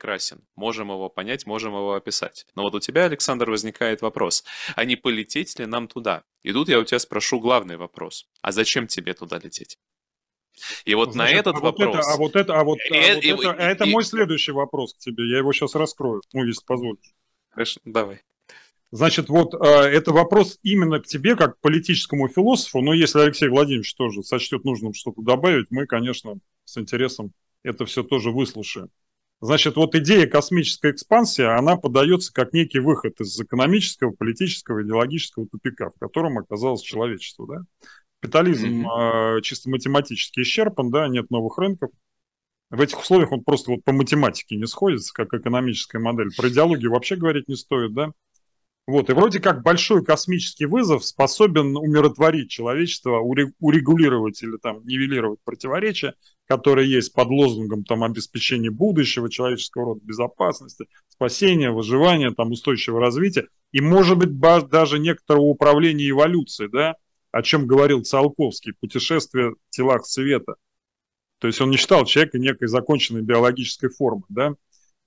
прекрасен. Можем его понять, можем его описать. Но вот у тебя, Александр, возникает вопрос, а не полететь ли нам туда? И тут я у тебя спрошу главный вопрос. А зачем тебе туда лететь? И вот Значит, на этот а вопрос... Вот это, а вот это, а вот, и, а э, вот и, это, и, а это и, мой следующий вопрос к тебе. Я его сейчас раскрою, ну, если позволишь. Хорошо, давай. Значит, вот э, это вопрос именно к тебе, как к политическому философу. Но если Алексей Владимирович тоже сочтет нужным что-то добавить, мы, конечно, с интересом это все тоже выслушаем. Значит, вот идея космической экспансии, она подается как некий выход из экономического, политического, идеологического тупика, в котором оказалось человечество. Да? Капитализм mm-hmm. э, чисто математически исчерпан, да, нет новых рынков. В этих условиях он просто вот по математике не сходится, как экономическая модель. Про идеологию вообще говорить не стоит, да? Вот, и вроде как большой космический вызов способен умиротворить человечество, урегулировать или там нивелировать противоречия, которые есть под лозунгом там обеспечения будущего, человеческого рода безопасности, спасения, выживания, там устойчивого развития и, может быть, даже некоторого управления эволюцией, да, о чем говорил Циолковский, путешествие в телах света. То есть он не считал человека некой законченной биологической формы, да,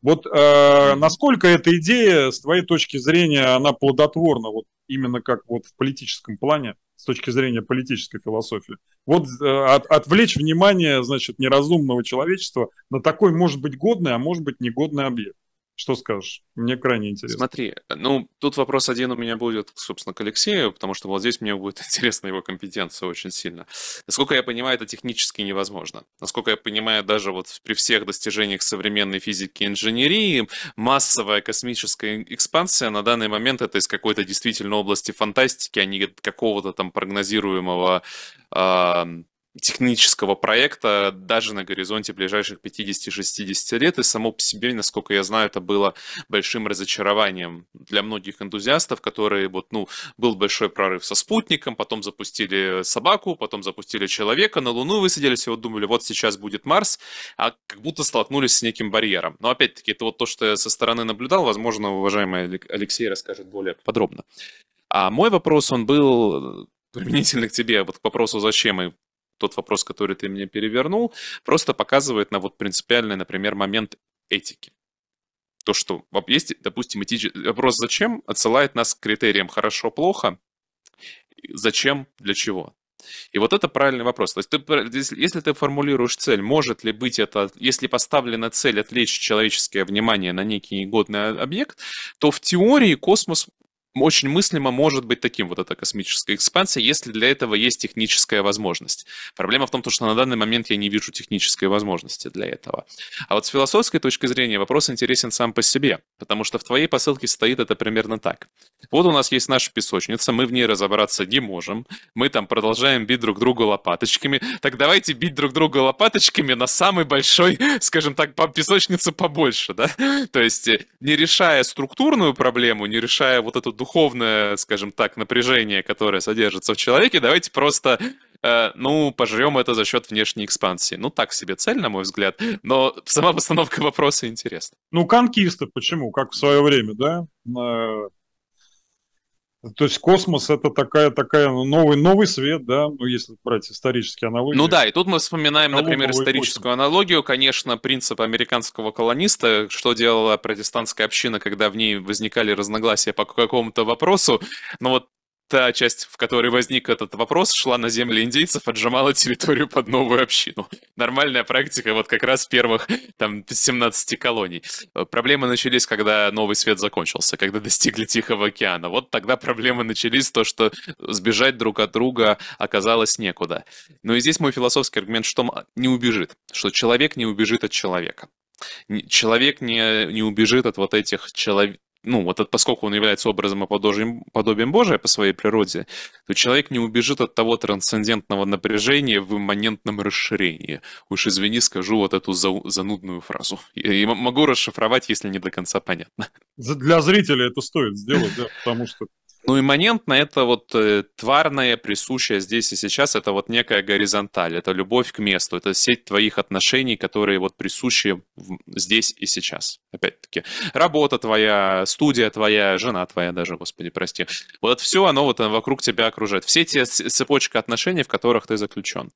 вот э, насколько эта идея, с твоей точки зрения, она плодотворна, вот именно как вот в политическом плане, с точки зрения политической философии? Вот э, от, отвлечь внимание, значит, неразумного человечества на такой, может быть, годный, а может быть, негодный объект. Что скажешь? Мне крайне интересно. Смотри, ну, тут вопрос один у меня будет, собственно, к Алексею, потому что вот здесь мне будет интересна его компетенция очень сильно. Насколько я понимаю, это технически невозможно. Насколько я понимаю, даже вот при всех достижениях современной физики и инженерии, массовая космическая экспансия на данный момент это из какой-то действительно области фантастики, а не какого-то там прогнозируемого э, технического проекта даже на горизонте ближайших 50-60 лет. И само по себе, насколько я знаю, это было большим разочарованием для многих энтузиастов, которые вот, ну, был большой прорыв со спутником, потом запустили собаку, потом запустили человека, на Луну высадились и вот думали, вот сейчас будет Марс, а как будто столкнулись с неким барьером. Но опять-таки, это вот то, что я со стороны наблюдал, возможно, уважаемый Алексей расскажет более подробно. А мой вопрос, он был применительно к тебе, вот к вопросу, зачем и тот вопрос, который ты мне перевернул, просто показывает на вот принципиальный, например, момент этики. То, что есть, допустим, этический вопрос «зачем?» отсылает нас к критериям «хорошо-плохо», «зачем?» «для чего?». И вот это правильный вопрос. То есть, ты, если ты формулируешь цель, может ли быть это, если поставлена цель отвлечь человеческое внимание на некий негодный объект, то в теории космос очень мыслимо может быть таким вот эта космическая экспансия, если для этого есть техническая возможность. Проблема в том, что на данный момент я не вижу технической возможности для этого. А вот с философской точки зрения вопрос интересен сам по себе, потому что в твоей посылке стоит это примерно так. Вот у нас есть наша песочница, мы в ней разобраться не можем, мы там продолжаем бить друг друга лопаточками, так давайте бить друг друга лопаточками на самый большой, скажем так, по песочнице побольше, да? То есть э, не решая структурную проблему, не решая вот эту духовное, скажем так, напряжение, которое содержится в человеке, давайте просто э, ну, пожрем это за счет внешней экспансии. Ну, так себе цель, на мой взгляд, но сама постановка вопроса интересна. Ну, конкисты почему? Как в свое время, да? Э, то есть космос это такая такая ну, новый новый свет, да, ну если брать исторические аналогии. Ну да, и тут мы вспоминаем, например, историческую космос. аналогию, конечно, принцип американского колониста, что делала протестантская община, когда в ней возникали разногласия по какому-то вопросу. Но вот та часть, в которой возник этот вопрос, шла на земли индейцев, отжимала территорию под новую общину. Нормальная практика вот как раз первых там 17 колоний. Проблемы начались, когда новый свет закончился, когда достигли Тихого океана. Вот тогда проблемы начались, то, что сбежать друг от друга оказалось некуда. Но ну и здесь мой философский аргумент, что не убежит, что человек не убежит от человека. Человек не, не убежит от вот этих человек ну, вот поскольку он является образом и подобием, подобием Божия по своей природе, то человек не убежит от того трансцендентного напряжения в имманентном расширении. Уж извини, скажу вот эту за, занудную фразу. И могу расшифровать, если не до конца понятно. Для зрителя это стоит сделать, да, потому что ну, имманентно это вот э, тварное, присущее здесь и сейчас, это вот некая горизонталь, это любовь к месту, это сеть твоих отношений, которые вот присущи здесь и сейчас. Опять-таки, работа твоя, студия твоя, жена твоя даже, господи, прости. Вот все оно вот э, вокруг тебя окружает. Все те цепочка отношений, в которых ты заключен.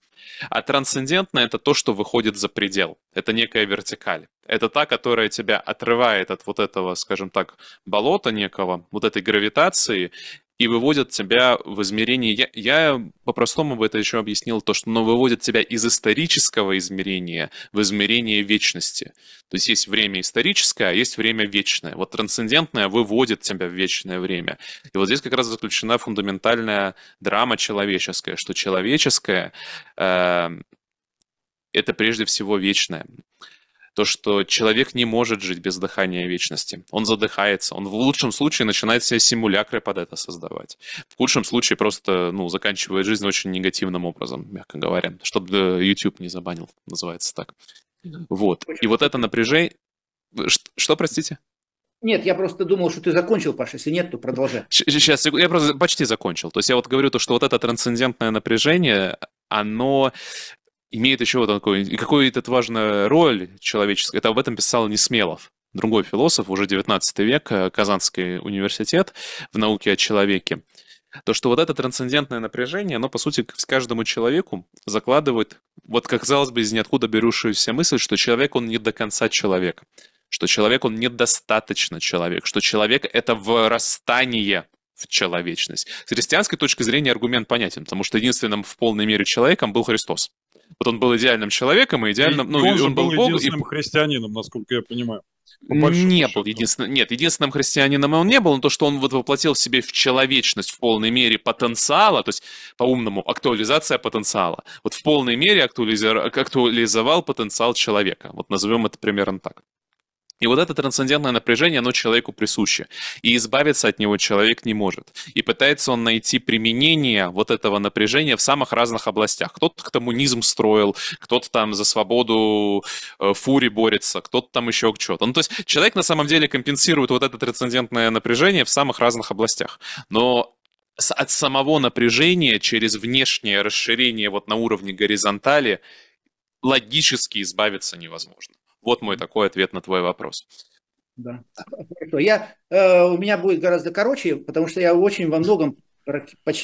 А трансцендентно это то, что выходит за предел. Это некая вертикаль это та, которая тебя отрывает от вот этого, скажем так, болота некого, вот этой гравитации, и выводит тебя в измерение... Я, я по-простому бы это еще объяснил, то, что оно выводит тебя из исторического измерения в измерение вечности. То есть есть время историческое, а есть время вечное. Вот трансцендентное выводит тебя в вечное время. И вот здесь как раз заключена фундаментальная драма человеческая, что человеческое э, — это прежде всего вечное то, что человек не может жить без дыхания вечности. Он задыхается, он в лучшем случае начинает себе симулякры под это создавать. В худшем случае просто, ну, заканчивает жизнь очень негативным образом, мягко говоря, чтобы э, YouTube не забанил, называется так. Вот. И вот это напряжение... Что, простите? Нет, я просто думал, что ты закончил, Паша. Если нет, то продолжай. Сейчас, я просто почти закончил. То есть я вот говорю то, что вот это трансцендентное напряжение, оно имеет еще вот такой, и какую-то важную роль человеческую. Это об этом писал Несмелов, другой философ, уже 19 век, э, Казанский университет в науке о человеке. То, что вот это трансцендентное напряжение, оно, по сути, к каждому человеку закладывает, вот как, казалось бы, из ниоткуда берущуюся мысль, что человек, он не до конца человек, что человек, он недостаточно человек, что человек — это вырастание в человечность. С христианской точки зрения аргумент понятен, потому что единственным в полной мере человеком был Христос. Вот он был идеальным человеком и идеальным... И ну, он, он был, был единственным и... христианином, насколько я понимаю. По не счету. был единственным, нет, единственным христианином он не был, но то, что он вот воплотил в себе в человечность в полной мере потенциала, то есть по-умному актуализация потенциала, вот в полной мере актуализовал потенциал человека, вот назовем это примерно так. И вот это трансцендентное напряжение, оно человеку присуще. И избавиться от него человек не может. И пытается он найти применение вот этого напряжения в самых разных областях. Кто-то коммунизм строил, кто-то там за свободу э, фури борется, кто-то там еще к чему-то. Ну, то есть человек на самом деле компенсирует вот это трансцендентное напряжение в самых разных областях. Но от самого напряжения через внешнее расширение вот на уровне горизонтали логически избавиться невозможно. Вот мой такой ответ на твой вопрос. Да. Хорошо. Я, э, у меня будет гораздо короче, потому что я очень во многом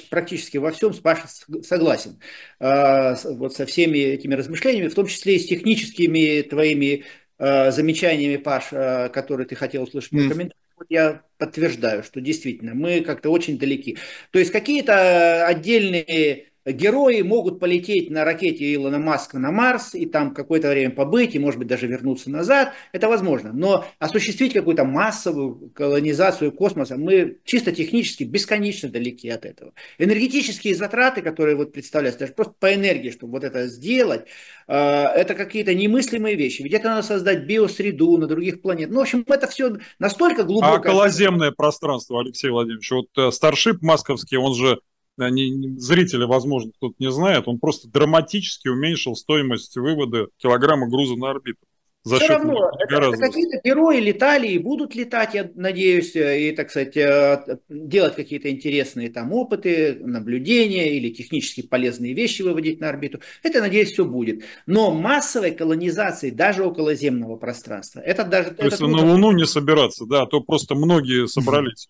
практически во всем с Пашей согласен. Э, вот со всеми этими размышлениями, в том числе и с техническими твоими э, замечаниями, Паш, э, которые ты хотел услышать mm. в комментариях я подтверждаю, что действительно мы как-то очень далеки. То есть какие-то отдельные герои могут полететь на ракете Илона Маска на Марс и там какое-то время побыть, и, может быть, даже вернуться назад. Это возможно. Но осуществить какую-то массовую колонизацию космоса мы чисто технически бесконечно далеки от этого. Энергетические затраты, которые вот представляются, даже просто по энергии, чтобы вот это сделать, э, это какие-то немыслимые вещи. Ведь это надо создать биосреду на других планетах. Ну, в общем, это все настолько глубоко... А околоземное пространство, Алексей Владимирович, вот э, Starship Масковский, он же они, зрители, возможно, кто-то не знает, он просто драматически уменьшил стоимость вывода килограмма груза на орбиту. За Все равно, это, какие-то герои летали и будут летать, я надеюсь, э, и, так сказать, э, делать какие-то интересные там опыты, наблюдения или технически полезные вещи выводить на орбиту. Это, надеюсь, все будет. Но массовой колонизации даже околоземного пространства, это даже... То есть на Луну не собираться, да, а то просто многие собрались.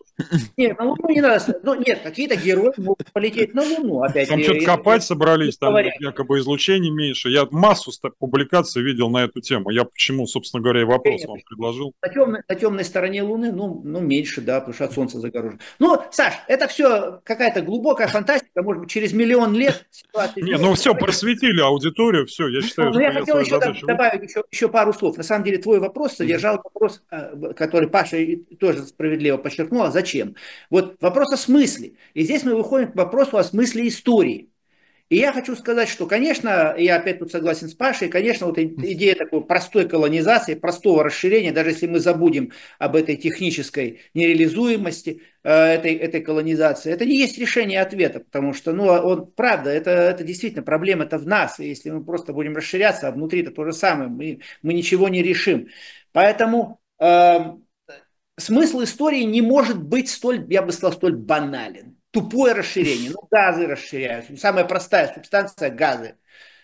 Нет, на Луну не надо. Ну, нет, какие-то герои могут полететь на Луну опять. Там что-то копать собрались, там якобы излучение меньше. Я массу публикаций видел на эту тему. Я чему, собственно говоря, и вопрос Конечно. вам предложил. На темной, на темной стороне Луны, ну, ну, меньше, да, потому что от Солнца загорожено. Ну, Саш, это все какая-то глубокая фантастика, может быть, через миллион лет ситуация... Не, ну все, просветили аудиторию, все, я считаю, ну, что... Я хотел еще добавить еще пару слов. На самом деле, твой вопрос содержал вопрос, а, который Паша тоже справедливо подчеркнула, зачем? Вот вопрос о смысле. И здесь мы выходим к вопросу о смысле истории. И я хочу сказать, что, конечно, я опять тут согласен с Пашей, конечно, вот идея такой простой колонизации, простого расширения, даже если мы забудем об этой технической нереализуемости э, этой, этой колонизации, это не есть решение ответа, потому что, ну, он, правда, это, это действительно проблема это в нас, и если мы просто будем расширяться, а внутри-то то же самое, мы, мы ничего не решим. Поэтому э, смысл истории не может быть столь, я бы сказал, столь банален. Тупое расширение, ну газы расширяются. Ну, самая простая субстанция – газы.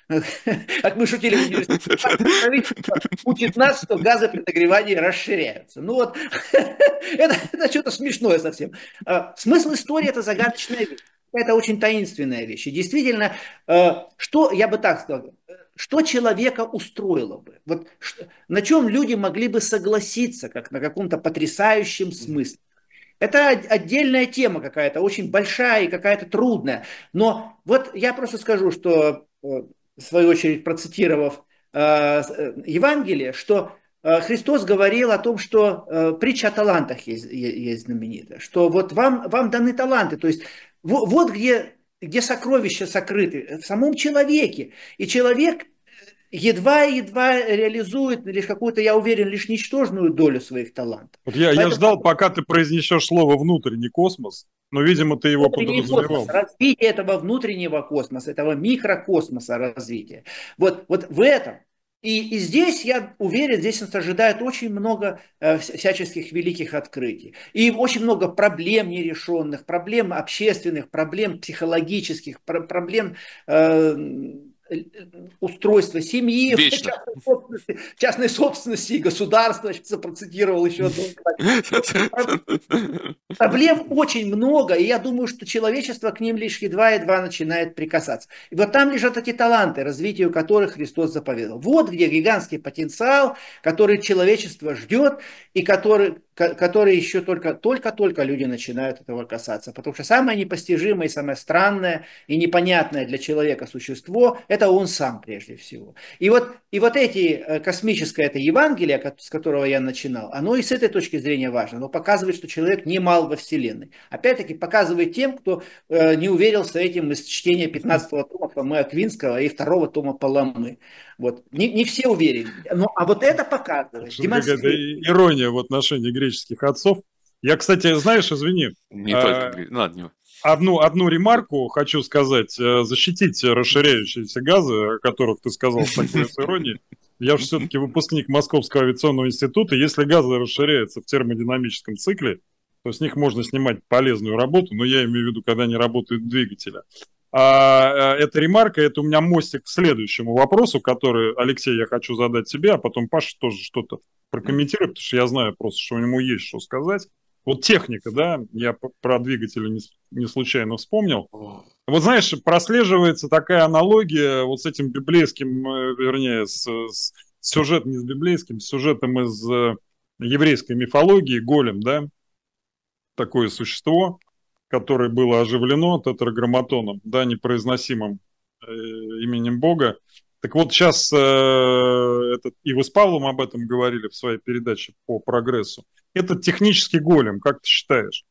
Как мы шутили в университете, учит нас, что газы при нагревании расширяются. Ну вот, это, это что-то смешное совсем. А, смысл истории – это загадочная вещь. Это очень таинственная вещь. И действительно, э, что, я бы так сказал, что человека устроило бы? Вот, на чем люди могли бы согласиться, как на каком-то потрясающем смысле? Это отдельная тема какая-то, очень большая и какая-то трудная. Но вот я просто скажу, что, э, в свою очередь, процитировав э, э, Евангелие, что Христос говорил о том, что притча о талантах есть, есть знаменитая, что вот вам, вам даны таланты, то есть вот, вот где, где сокровища сокрыты, в самом человеке. И человек едва-едва реализует лишь какую-то, я уверен, лишь ничтожную долю своих талантов. Вот я, Поэтому... я ждал, пока ты произнесешь слово «внутренний космос», но, видимо, ты его подразумевал. Космос, развитие этого внутреннего космоса, этого микрокосмоса развития. Вот, вот в этом. И, и здесь, я уверен, здесь нас ожидает очень много э, всяческих великих открытий. И очень много проблем нерешенных, проблем общественных, проблем психологических, про- проблем... Э, устройства семьи, частной собственности, частной собственности и государства. Сейчас процитировал еще одну. Проблем очень много, и я думаю, что человечество к ним лишь едва-едва начинает прикасаться. И вот там лежат эти таланты, развитию которых Христос заповедал. Вот где гигантский потенциал, который человечество ждет, и который которые еще только, только-только люди начинают этого касаться. Потому что самое непостижимое, самое странное и непонятное для человека существо – это он сам прежде всего. И вот, и вот эти э, космическое это Евангелие, с которого я начинал, оно и с этой точки зрения важно. Оно показывает, что человек не мал во Вселенной. Опять-таки показывает тем, кто э, не уверился этим из чтения 15-го тома Фомы Аквинского и 2-го тома Паламы. Вот. Не, не все уверены. Но, а вот это показывает. Это ирония в отношении греческих отцов. Я, кстати, знаешь, извини. Не а, только, ну, Одну, одну ремарку хочу сказать. Э, защитить расширяющиеся газы, о которых ты сказал с такой с иронией. Я же все-таки выпускник Московского авиационного института. Если газы расширяются в термодинамическом цикле, то с них можно снимать полезную работу, но я имею в виду, когда не работают двигатели а, э, эта ремарка, это у меня мостик к следующему вопросу, который, Алексей, я хочу задать тебе, а потом Паша тоже что-то прокомментирует, потому что я знаю просто, что у него есть что сказать. Вот техника, да, я про двигатели не, не случайно вспомнил. Вот знаешь, прослеживается такая аналогия вот с этим библейским, э, вернее, с, с сюжетом не с библейским, с сюжетом из э, еврейской мифологии, голем, да, такое существо, которое было оживлено тетраграмматоном, да, непроизносимым э, именем Бога. Так вот, сейчас э, этот, и вы с Павлом об этом говорили в своей передаче по прогрессу. Этот технический голем, как ты считаешь,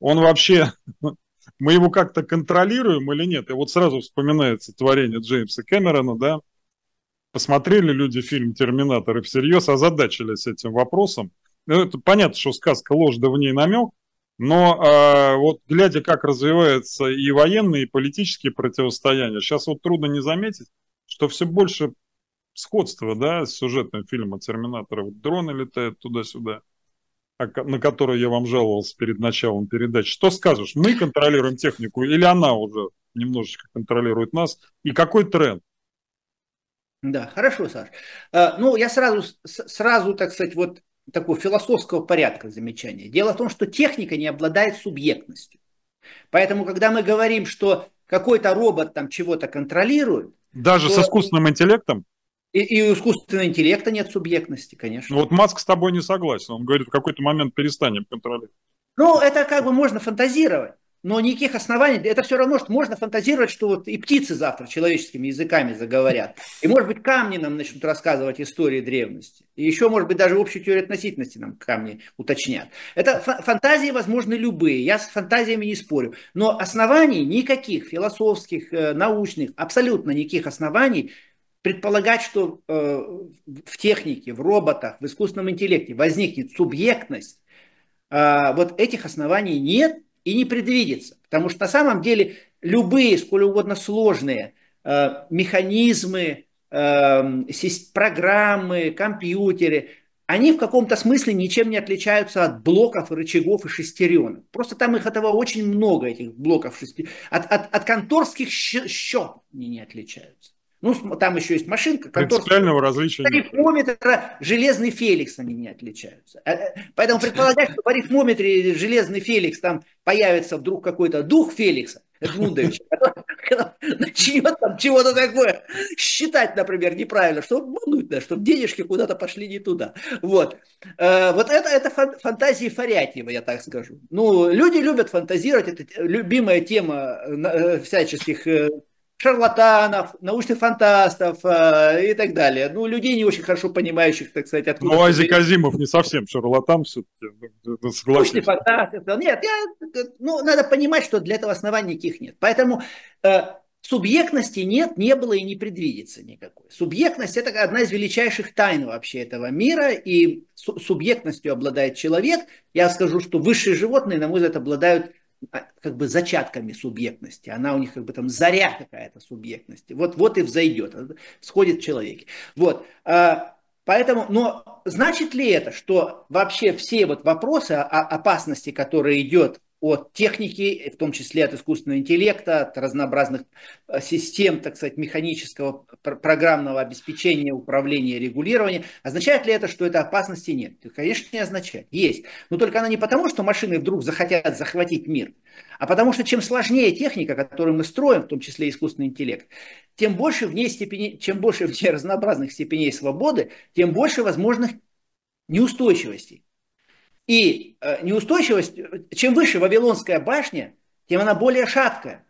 он вообще, мы его как-то контролируем или нет? И вот сразу вспоминается творение Джеймса Кэмерона, да, посмотрели люди фильм «Терминатор» и всерьез озадачились этим вопросом. Ну, это понятно, что сказка ложь, да в ней намек, но э, вот глядя, как развиваются и военные, и политические противостояния, сейчас вот трудно не заметить, что все больше сходства, да, с сюжетным фильмом «Терминатора». Вот дроны летают туда-сюда а на которую я вам жаловался перед началом передачи. Что скажешь, мы контролируем технику или она уже немножечко контролирует нас? И какой тренд? Да, хорошо, Саш. А, ну, я сразу, сразу, так сказать, вот такого философского порядка замечание. Дело в том, что техника не обладает субъектностью. Поэтому, когда мы говорим, что какой-то робот там чего-то контролирует... Даже то... с искусственным интеллектом? И, и у искусственного интеллекта нет субъектности, конечно. Ну вот Маск с тобой не согласен. Он говорит, в какой-то момент перестанем контролировать. Ну, это как бы можно фантазировать но никаких оснований, это все равно, что можно фантазировать, что вот и птицы завтра человеческими языками заговорят, и, может быть, камни нам начнут рассказывать истории древности, и еще, может быть, даже общую теорию относительности нам камни уточнят. Это фантазии возможно, любые, я с фантазиями не спорю, но оснований никаких, философских, э, научных, абсолютно никаких оснований предполагать, что э, в технике, в роботах, в искусственном интеллекте возникнет субъектность, а, вот этих оснований нет, и не предвидится. Потому что на самом деле любые, сколь угодно сложные э, механизмы, э, программы, компьютеры, они в каком-то смысле ничем не отличаются от блоков, рычагов и шестеренок. Просто там их этого очень много, этих блоков, шести... от, от, от конторских щ... счетов они не отличаются. Ну, там еще есть машинка. Принципиального различия. Тарифометра железный Феликс на меня отличаются. Э, э, поэтому предполагать, что в арифмометре железный Феликс, там появится вдруг какой-то дух Феликса, Эдмундовича, начнет там чего-то такое считать, например, неправильно, чтобы обмануть нас, чтобы денежки куда-то пошли не туда. Вот, э, вот это, это фантазии Фарятьева, я так скажу. Ну, люди любят фантазировать, это любимая тема всяческих шарлатанов, научных фантастов э, и так далее. Ну, людей не очень хорошо понимающих, так сказать, откуда... Ну, Айзек Азимов не совсем шарлатан все-таки, ну, согласен. Научный Нет, я, ну, надо понимать, что для этого оснований никаких нет. Поэтому э, субъектности нет, не было и не предвидится никакой. Субъектность – это одна из величайших тайн вообще этого мира, и субъектностью обладает человек. Я скажу, что высшие животные, на мой взгляд, обладают а, как бы зачатками субъектности, она у них как бы там заря какая-то субъектности. Вот, вот и взойдет, а, сходит человек, Вот. А, поэтому, но значит ли это, что вообще все вот вопросы о опасности, которая идет от техники, в том числе от искусственного интеллекта, от разнообразных э, систем, так сказать, механического программного обеспечения, управления, регулирования. Означает ли это, что этой опасности нет? Конечно, не означает. Есть. Но только она не потому, что машины вдруг захотят захватить мир, а потому что чем сложнее техника, которую мы строим, в том числе искусственный интеллект, тем больше в ней степени, чем больше в ней разнообразных степеней свободы, тем больше возможных неустойчивостей. И э, неустойчивость, э, чем выше Вавилонская башня, тем она более шаткая.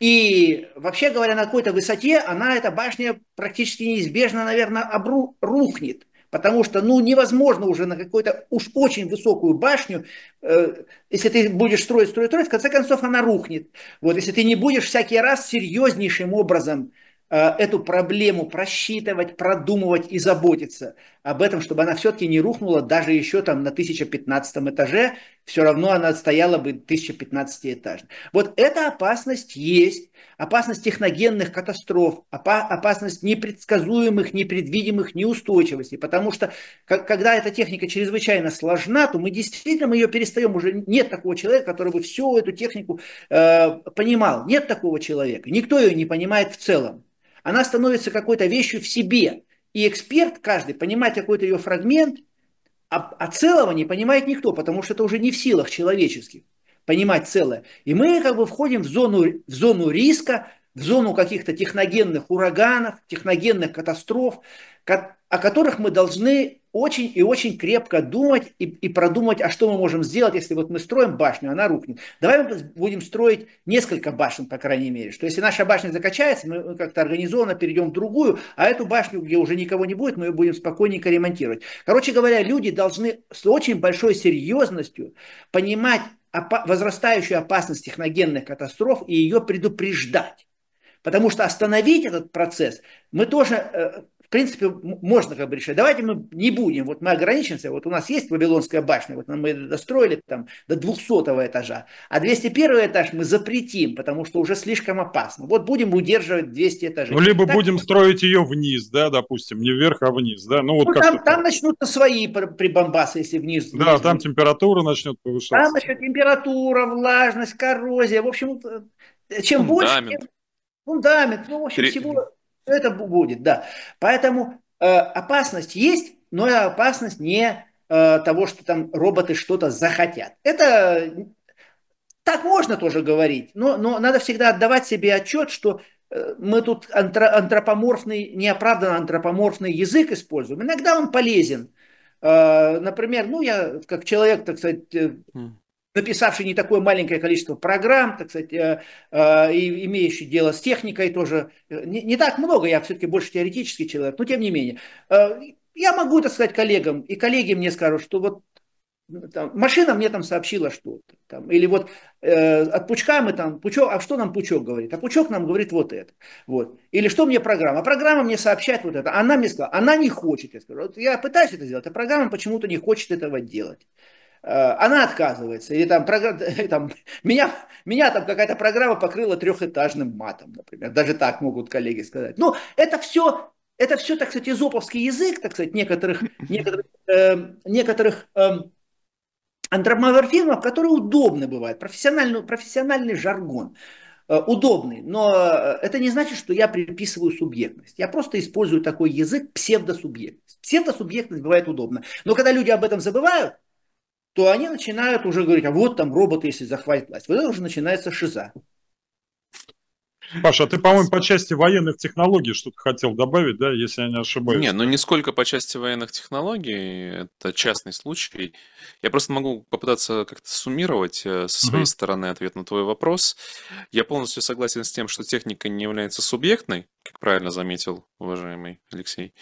И вообще говоря, на какой-то высоте она, эта башня, практически неизбежно, наверное, обру, рухнет. Потому что, ну, невозможно уже на какую-то уж очень высокую башню, э, если ты будешь строить, строить, строить, в конце концов она рухнет. Вот, если ты не будешь всякий раз серьезнейшим образом Э, эту проблему просчитывать, продумывать и заботиться об этом, чтобы она все-таки не рухнула даже еще там на 1015 этаже, все равно она отстояла бы 1015 этажный Вот эта опасность есть, опасность техногенных катастроф, опасность непредсказуемых, непредвидимых неустойчивостей, потому что когда эта техника чрезвычайно сложна, то мы действительно мы ее перестаем, уже нет такого человека, который бы всю эту технику э, понимал, нет такого человека, никто ее не понимает в целом. Она становится какой-то вещью в себе, и эксперт каждый понимает какой-то ее фрагмент – а, а целого не понимает никто, потому что это уже не в силах человеческих понимать целое. И мы как бы входим в зону, в зону риска, в зону каких-то техногенных ураганов, техногенных катастроф, о которых мы должны очень и очень крепко думать и, и продумать, а что мы можем сделать, если вот мы строим башню, она рухнет. Давай мы будем строить несколько башен, по крайней мере, что если наша башня закачается, мы как-то организованно перейдем в другую, а эту башню, где уже никого не будет, мы ее будем спокойненько ремонтировать. Короче говоря, люди должны с очень большой серьезностью понимать возрастающую опасность техногенных катастроф и ее предупреждать. Потому что остановить этот процесс мы тоже э, принципе, можно как бы решать. Давайте мы не будем, вот мы ограничимся, вот у нас есть Вавилонская башня, вот мы достроили там до 200 этажа, а 201 этаж мы запретим, потому что уже слишком опасно. Вот будем удерживать 200 этажей. Ну, либо так, будем строить ее вниз, да, допустим, не вверх, а вниз, да. Ну, вот ну, там, там начнутся свои прибамбасы, если вниз. Да, вниз. там температура начнет повышаться. Там еще температура, влажность, коррозия, в общем, э, чем Фундамент. больше, тем фундамент, ну, в общем, Три... всего это будет, да. Поэтому э, опасность есть, но опасность не э, того, что там роботы что-то захотят. Это так можно тоже говорить, но, но надо всегда отдавать себе отчет, что э, мы тут антропоморфный, неоправданно антропоморфный язык используем. Иногда он полезен. Э, например, ну я как человек, так сказать, э, хм написавший не такое маленькое количество программ, так сказать, э, э, и имеющий дело с техникой тоже. Не, не так много, я все-таки больше теоретический человек, но тем не менее. Э, я могу это сказать коллегам, и коллеги мне скажут, что вот там, машина мне там сообщила что-то. Там, или вот э, от пучка мы там, пучок, а что нам пучок говорит? А пучок нам говорит вот это. Вот. Или что мне программа? А программа мне сообщает вот это. Она мне сказала, она не хочет. Я, скажу. Вот я пытаюсь это сделать, а программа почему-то не хочет этого делать. Э, она отказывается. Или там, программа, там меня, меня там какая-то программа покрыла трехэтажным матом, например. Даже так могут коллеги сказать. ну это все, это все, так сказать, изоповский язык, так сказать, некоторых, некоторых, э, некоторых эм, которые удобны бывают, профессиональный, профессиональный жаргон э, удобный, но э, это не значит, что я приписываю субъектность. Я просто использую такой язык псевдосубъектность. Псевдосубъектность бывает удобно. Но когда люди об этом забывают, то они начинают уже говорить, а вот там роботы, если захватят власть. Вот это уже начинается шиза. Паша, а ты, по-моему, по части военных технологий что-то хотел добавить, да, если я не ошибаюсь? Не, ну не сколько по части военных технологий, это частный случай. Я просто могу попытаться как-то суммировать э, со своей mm-hmm. стороны ответ на твой вопрос. Я полностью согласен с тем, что техника не является субъектной, как правильно заметил уважаемый Алексей.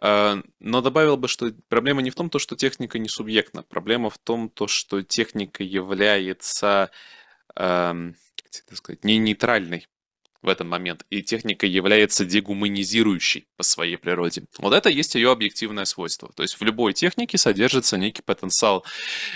Э, но добавил бы, что проблема не в том, то, что техника не субъектна. Проблема в том, то, что техника является, эм, как это сказать, не нейтральной в этот момент, и техника является дегуманизирующей по своей природе. Вот это есть ее объективное свойство. То есть в любой технике содержится некий потенциал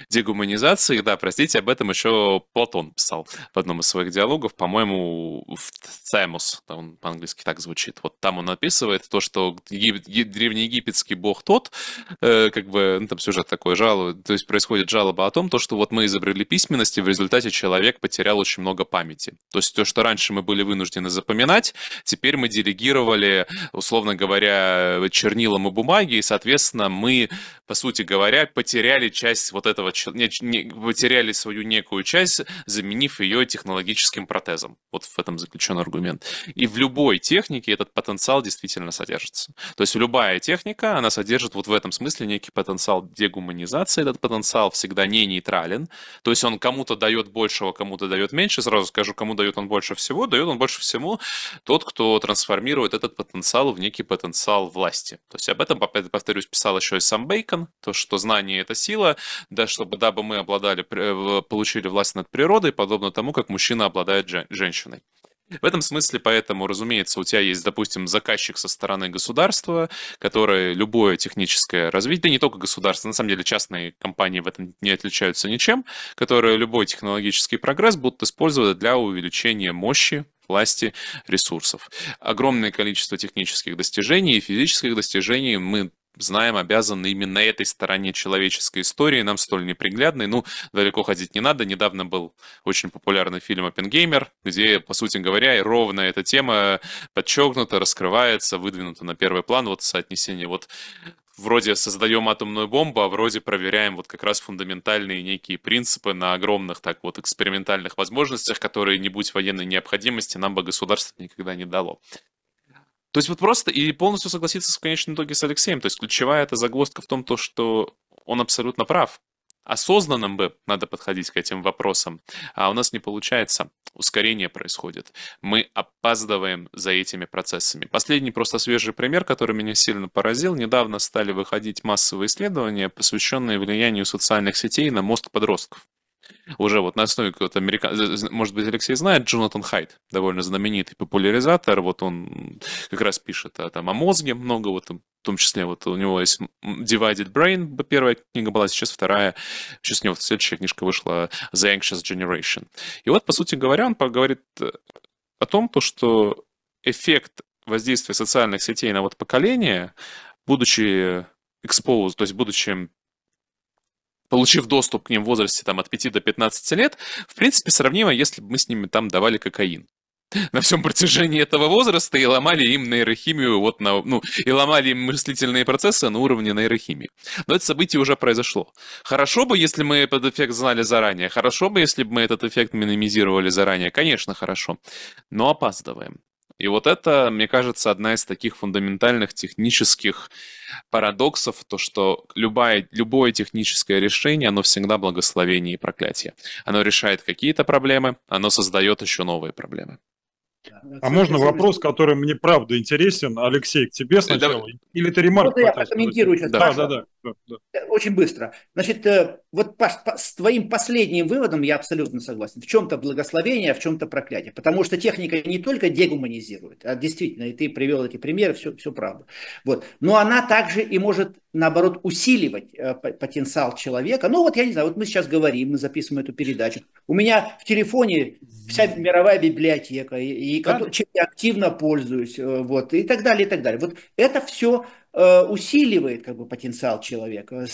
дегуманизации. Да, простите, об этом еще Платон писал в одном из своих диалогов, по-моему, в Цаймус, он по-английски так звучит. Вот там он описывает то, что древнеегипетский бог тот, э, как бы, ну, там сюжет такой, жалует, то есть происходит жалоба о том, то, что вот мы изобрели письменность, и в результате человек потерял очень много памяти. То есть то, что раньше мы были вынуждены дополнительно запоминать. Теперь мы делегировали, условно говоря, чернилом и бумаги, и, соответственно, мы по сути говоря, потеряли часть вот этого, не, не, потеряли свою некую часть, заменив ее технологическим протезом. Вот в этом заключен аргумент. И в любой технике этот потенциал действительно содержится. То есть любая техника, она содержит вот в этом смысле некий потенциал дегуманизации. Этот потенциал всегда не нейтрален. То есть он кому-то дает большего, кому-то дает меньше. Сразу скажу, кому дает он больше всего. Дает он больше всему тот, кто трансформирует этот потенциал в некий потенциал власти. То есть об этом, повторюсь, писал еще и сам Бейкон. Ген, то, что знание — это сила, да, чтобы дабы мы обладали, э, получили власть над природой, подобно тому, как мужчина обладает женщиной. В этом смысле, поэтому, разумеется, у тебя есть, допустим, заказчик со стороны государства, которое любое техническое развитие, да не только государство, на самом деле частные компании в этом не отличаются ничем, которые любой технологический прогресс будут использовать для увеличения мощи власти ресурсов. Огромное количество технических достижений и физических достижений мы знаем, обязаны именно этой стороне человеческой истории, нам столь неприглядной. Ну, далеко ходить не надо. Недавно был очень популярный фильм «Оппенгеймер», где, по сути говоря, и ровно эта тема подчеркнута, раскрывается, выдвинута на первый план. Вот соотнесение вот вроде создаем атомную бомбу, а вроде проверяем вот как раз фундаментальные некие принципы на огромных так вот экспериментальных возможностях, которые не будь военной необходимости нам бы государство никогда не дало. То есть вот просто и полностью согласиться в конечном итоге с Алексеем. То есть ключевая эта загвоздка в том, то, что он абсолютно прав. Осознанным бы надо подходить к этим вопросам, а у нас не получается. Ускорение происходит. Мы опаздываем за этими процессами. Последний просто свежий пример, который меня сильно поразил. Недавно стали выходить массовые исследования, посвященные влиянию социальных сетей на мозг подростков. Уже вот на основе какого-то американского... Может быть, Алексей знает, Джонатан Хайт, довольно знаменитый популяризатор, вот он как раз пишет а, там о мозге много, вот в том числе вот у него есть Divided Brain, первая книга была, сейчас вторая, сейчас у него следующая книжка вышла The Anxious Generation. И вот, по сути говоря, он говорит э, о том, то, что эффект воздействия социальных сетей на вот поколение, будучи exposed, то есть будучи получив доступ к ним в возрасте там, от 5 до 15 лет, в принципе, сравнимо, если бы мы с ними там давали кокаин на всем протяжении этого возраста и ломали им нейрохимию, вот на, ну, и ломали им мыслительные процессы на уровне нейрохимии. Но это событие уже произошло. Хорошо бы, если мы этот эффект знали заранее, хорошо бы, если бы мы этот эффект минимизировали заранее, конечно, хорошо, но опаздываем. И вот это, мне кажется, одна из таких фундаментальных технических парадоксов, то, что любое, любое техническое решение, оно всегда благословение и проклятие. Оно решает какие-то проблемы, оно создает еще новые проблемы. А можно вопрос, который мне правда интересен, Алексей, к тебе э, сначала? Да. Или ты ремарку? Ну, вот я прокомментирую сейчас. Да, да, да, да, да. Э, очень быстро. Значит, э, вот Паш, с твоим последним выводом я абсолютно согласен. В чем-то благословение, а в чем-то проклятие. Потому что техника не только дегуманизирует, а действительно, и ты привел эти примеры, все, все правда. Вот. Но она также и может наоборот, усиливать э, потенциал человека. Ну вот, я не знаю, вот мы сейчас говорим, мы записываем эту передачу. У меня в телефоне вся мировая библиотека, и, и чем я активно пользуюсь, э, вот, и так далее, и так далее. Вот это все э, усиливает как бы, потенциал человека,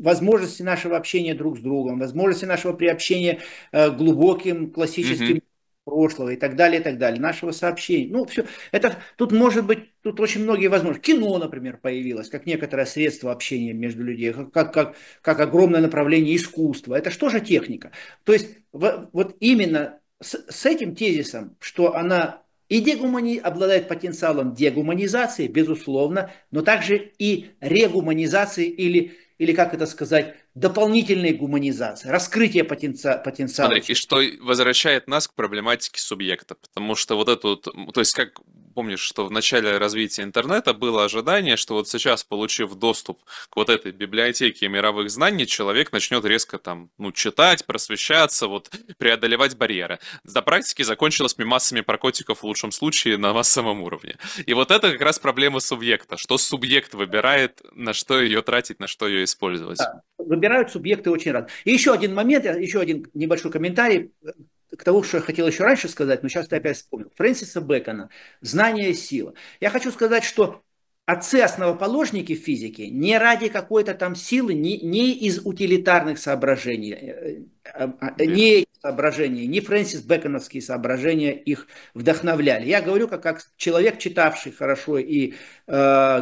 возможности нашего общения друг с другом, возможности нашего приобщения к глубоким классическим mm-hmm прошлого и так далее, и так далее, нашего сообщения. Ну, все. Это, тут может быть, тут очень многие возможности. Кино, например, появилось, как некоторое средство общения между людьми, как, как, как огромное направление искусства. Это что же техника? То есть, в, вот именно с, с этим тезисом, что она и дегумани... обладает потенциалом дегуманизации, безусловно, но также и регуманизации или или как это сказать, дополнительной гуманизации, раскрытие потенци... потенциала. Смотри, и что возвращает нас к проблематике субъекта, потому что вот это, вот, то есть как помнишь, что в начале развития интернета было ожидание, что вот сейчас, получив доступ к вот этой библиотеке мировых знаний, человек начнет резко там, ну, читать, просвещаться, вот, преодолевать барьеры. За практики закончилось мемасами про котиков в лучшем случае на массовом уровне. И вот это как раз проблема субъекта, что субъект выбирает, на что ее тратить, на что ее использовать. Да, выбирают субъекты очень рад. И еще один момент, еще один небольшой комментарий к тому, что я хотел еще раньше сказать, но сейчас ты опять вспомнил. Фрэнсиса Бекона. «Знание – сила». Я хочу сказать, что отцы-основоположники физики не ради какой-то там силы, не, не из утилитарных соображений, э, э, а, э, не соображения, не Фрэнсис Беконовские соображения их вдохновляли. Я говорю как, как человек, читавший хорошо и э,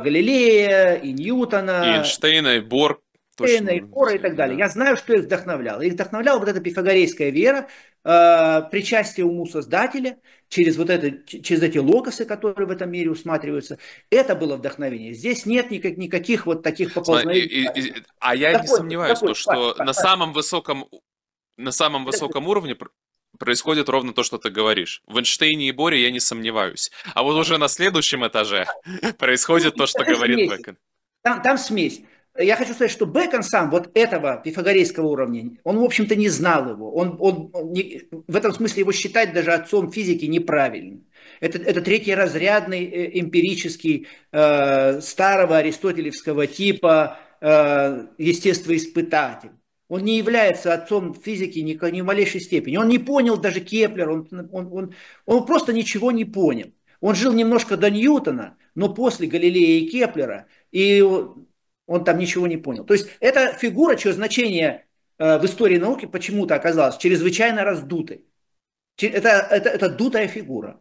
Галилея, и Ньютона. И Эйнштейна, и Бор. Эйнштейна, и Бора и так далее. Я знаю, что их вдохновляло. Их вдохновляла вот эта пифагорейская вера, Э, причастие уму Создателя, через, вот это, через эти логосы, которые в этом мире усматриваются. Это было вдохновение. Здесь нет никак, никаких вот таких поползновений. И, и, а я такой, не сомневаюсь, такой, то, что факт, на, факт. самом высоком, на самом высоком уровне происходит ровно то, что ты говоришь. В Эйнштейне и Боре я не сомневаюсь. А вот уже на следующем этаже происходит то, что говорит Бекон. там смесь я хочу сказать, что Бекон сам вот этого пифагорейского уровня, он, в общем-то, не знал его. Он, он, он не, в этом смысле его считать даже отцом физики неправильно. Это, это третий разрядный э, эмпирический э, старого аристотелевского типа э, естествоиспытатель. Он не является отцом физики ни, ни в малейшей степени. Он не понял даже Кеплер, он, он, он, он просто ничего не понял. Он жил немножко до Ньютона, но после Галилея и Кеплера, и он там ничего не понял. То есть эта фигура, чье значение э, в истории науки почему-то оказалось чрезвычайно раздутой. Это, это, это дутая фигура.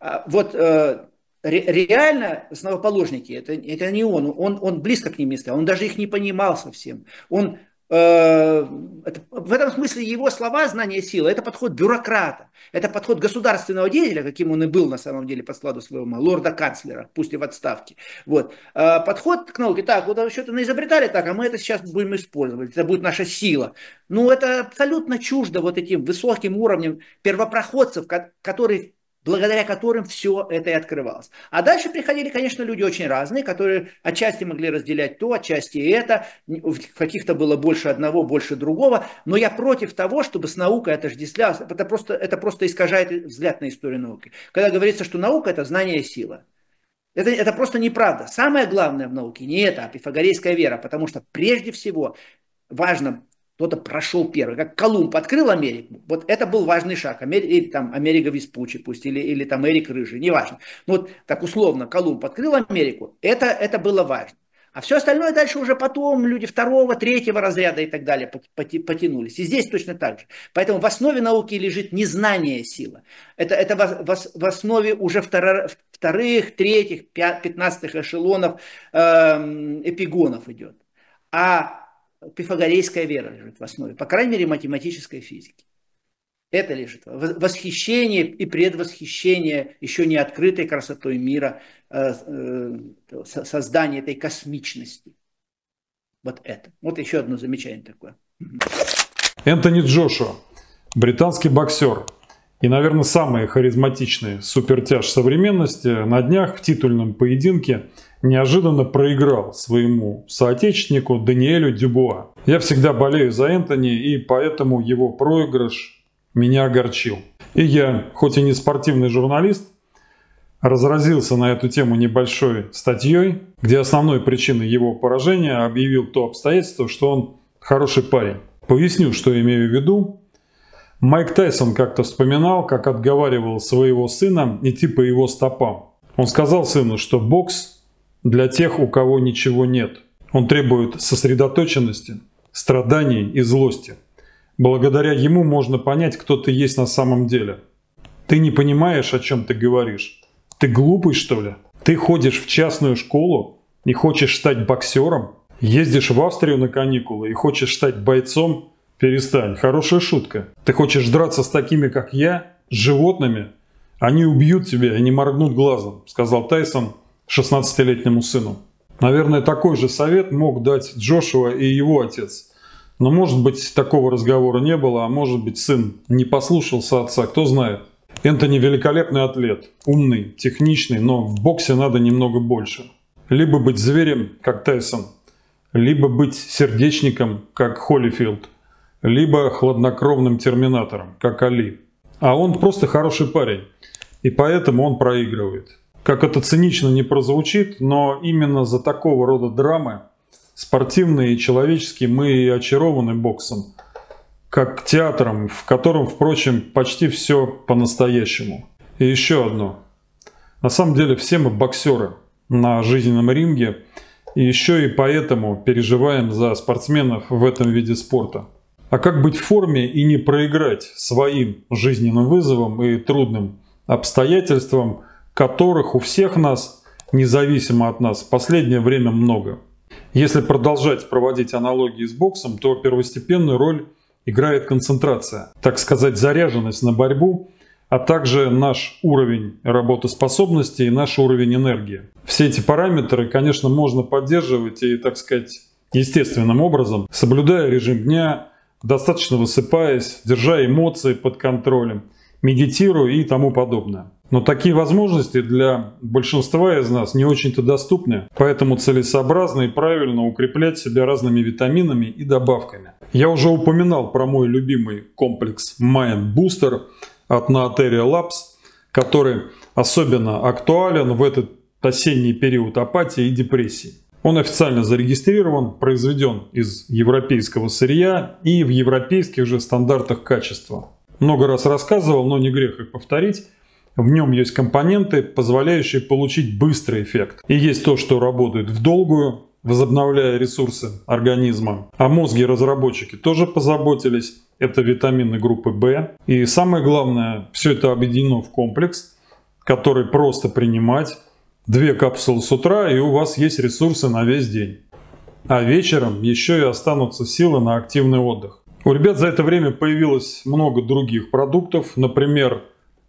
А, вот э, реально основоположники, это, это не он, он, он близко к ним не стоял, он даже их не понимал совсем. Он Э, это, в этом смысле его слова «знание силы» – это подход бюрократа, это подход государственного деятеля, каким он и был на самом деле по складу своего лорда-канцлера, пусть и в отставке. Вот. Э, подход к науке, так, вот что-то наизобретали так, а мы это сейчас будем использовать, это будет наша сила. Ну, это абсолютно чуждо вот этим высоким уровнем первопроходцев, которые благодаря которым все это и открывалось. А дальше приходили, конечно, люди очень разные, которые отчасти могли разделять то, отчасти это, в каких-то было больше одного, больше другого, но я против того, чтобы с наукой отождествлялось, это просто, это просто искажает взгляд на историю науки. Когда говорится, что наука – это знание и сила. Это, это просто неправда. Самое главное в науке не это, а пифагорейская вера, потому что прежде всего важно кто-то прошел первый, как Колумб открыл Америку, вот это был важный шаг, Амери... или там Америка Веспучи пусть, или, или там Эрик Рыжий, неважно. Ну вот так условно Колумб открыл Америку, это, это было важно. А все остальное дальше уже потом люди второго, третьего разряда и так далее потянулись. И здесь точно так же. Поэтому в основе науки лежит незнание сила. Это, это в, в основе уже вторых, третьих, пятнадцатых эшелонов э, эпигонов идет. А пифагорейская вера лежит в основе, по крайней мере, математической физики. Это лежит. Восхищение и предвосхищение еще не открытой красотой мира, э, э, создание этой космичности. Вот это. Вот еще одно замечание такое. Энтони Джошуа, британский боксер, и, наверное, самый харизматичный супертяж современности на днях в титульном поединке неожиданно проиграл своему соотечественнику Даниэлю Дюбуа. Я всегда болею за Энтони, и поэтому его проигрыш меня огорчил. И я, хоть и не спортивный журналист, разразился на эту тему небольшой статьей, где основной причиной его поражения объявил то обстоятельство, что он хороший парень. Поясню, что имею в виду. Майк Тайсон как-то вспоминал, как отговаривал своего сына идти по его стопам. Он сказал сыну, что бокс для тех, у кого ничего нет. Он требует сосредоточенности, страданий и злости. Благодаря ему можно понять, кто ты есть на самом деле. Ты не понимаешь, о чем ты говоришь. Ты глупый, что ли? Ты ходишь в частную школу и хочешь стать боксером? Ездишь в Австрию на каникулы и хочешь стать бойцом Перестань, хорошая шутка. Ты хочешь драться с такими, как я, с животными? Они убьют тебя и не моргнут глазом, сказал Тайсон 16-летнему сыну. Наверное, такой же совет мог дать Джошуа и его отец. Но, может быть, такого разговора не было, а может быть, сын не послушался отца, кто знает. Энтони великолепный атлет, умный, техничный, но в боксе надо немного больше. Либо быть зверем, как Тайсон, либо быть сердечником, как Холлифилд либо хладнокровным терминатором, как Али. А он просто хороший парень, и поэтому он проигрывает. Как это цинично не прозвучит, но именно за такого рода драмы, спортивные и человеческие, мы и очарованы боксом, как театром, в котором, впрочем, почти все по-настоящему. И еще одно. На самом деле все мы боксеры на жизненном ринге, и еще и поэтому переживаем за спортсменов в этом виде спорта. А как быть в форме и не проиграть своим жизненным вызовам и трудным обстоятельствам, которых у всех нас, независимо от нас, в последнее время много? Если продолжать проводить аналогии с боксом, то первостепенную роль играет концентрация, так сказать, заряженность на борьбу, а также наш уровень работоспособности и наш уровень энергии. Все эти параметры, конечно, можно поддерживать и, так сказать, естественным образом, соблюдая режим дня, достаточно высыпаясь, держа эмоции под контролем, медитируя и тому подобное. Но такие возможности для большинства из нас не очень-то доступны, поэтому целесообразно и правильно укреплять себя разными витаминами и добавками. Я уже упоминал про мой любимый комплекс Mind Booster от Naoteria Labs, который особенно актуален в этот осенний период апатии и депрессии. Он официально зарегистрирован, произведен из европейского сырья и в европейских же стандартах качества. Много раз рассказывал, но не грех их повторить. В нем есть компоненты, позволяющие получить быстрый эффект. И есть то, что работает в долгую, возобновляя ресурсы организма. А мозги разработчики тоже позаботились. Это витамины группы В. И самое главное, все это объединено в комплекс, который просто принимать Две капсулы с утра, и у вас есть ресурсы на весь день. А вечером еще и останутся силы на активный отдых. У ребят за это время появилось много других продуктов. Например,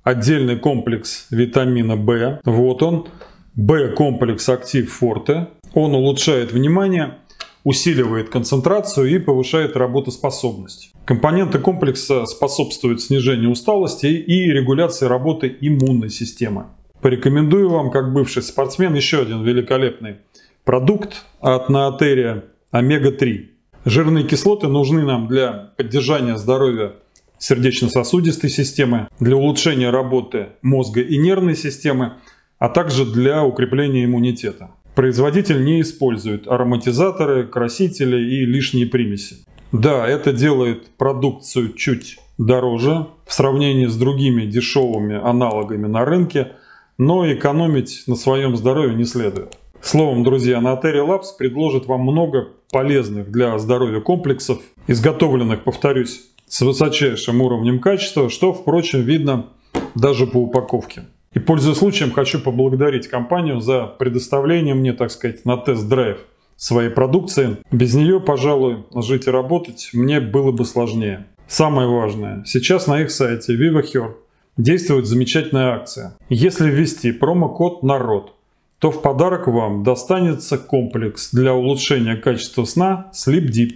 отдельный комплекс витамина В. Вот он. В-комплекс Актив Форте. Он улучшает внимание, усиливает концентрацию и повышает работоспособность. Компоненты комплекса способствуют снижению усталости и регуляции работы иммунной системы порекомендую вам, как бывший спортсмен, еще один великолепный продукт от Наотерия Омега-3. Жирные кислоты нужны нам для поддержания здоровья сердечно-сосудистой системы, для улучшения работы мозга и нервной системы, а также для укрепления иммунитета. Производитель не использует ароматизаторы, красители и лишние примеси. Да, это делает продукцию чуть дороже в сравнении с другими дешевыми аналогами на рынке – но экономить на своем здоровье не следует. Словом, друзья, Натери Лапс предложит вам много полезных для здоровья комплексов, изготовленных, повторюсь, с высочайшим уровнем качества, что, впрочем, видно даже по упаковке. И, пользуясь случаем, хочу поблагодарить компанию за предоставление мне, так сказать, на тест-драйв своей продукции. Без нее, пожалуй, жить и работать мне было бы сложнее. Самое важное, сейчас на их сайте VivaHer действует замечательная акция. Если ввести промокод «Народ», то в подарок вам достанется комплекс для улучшения качества сна Sleep Deep.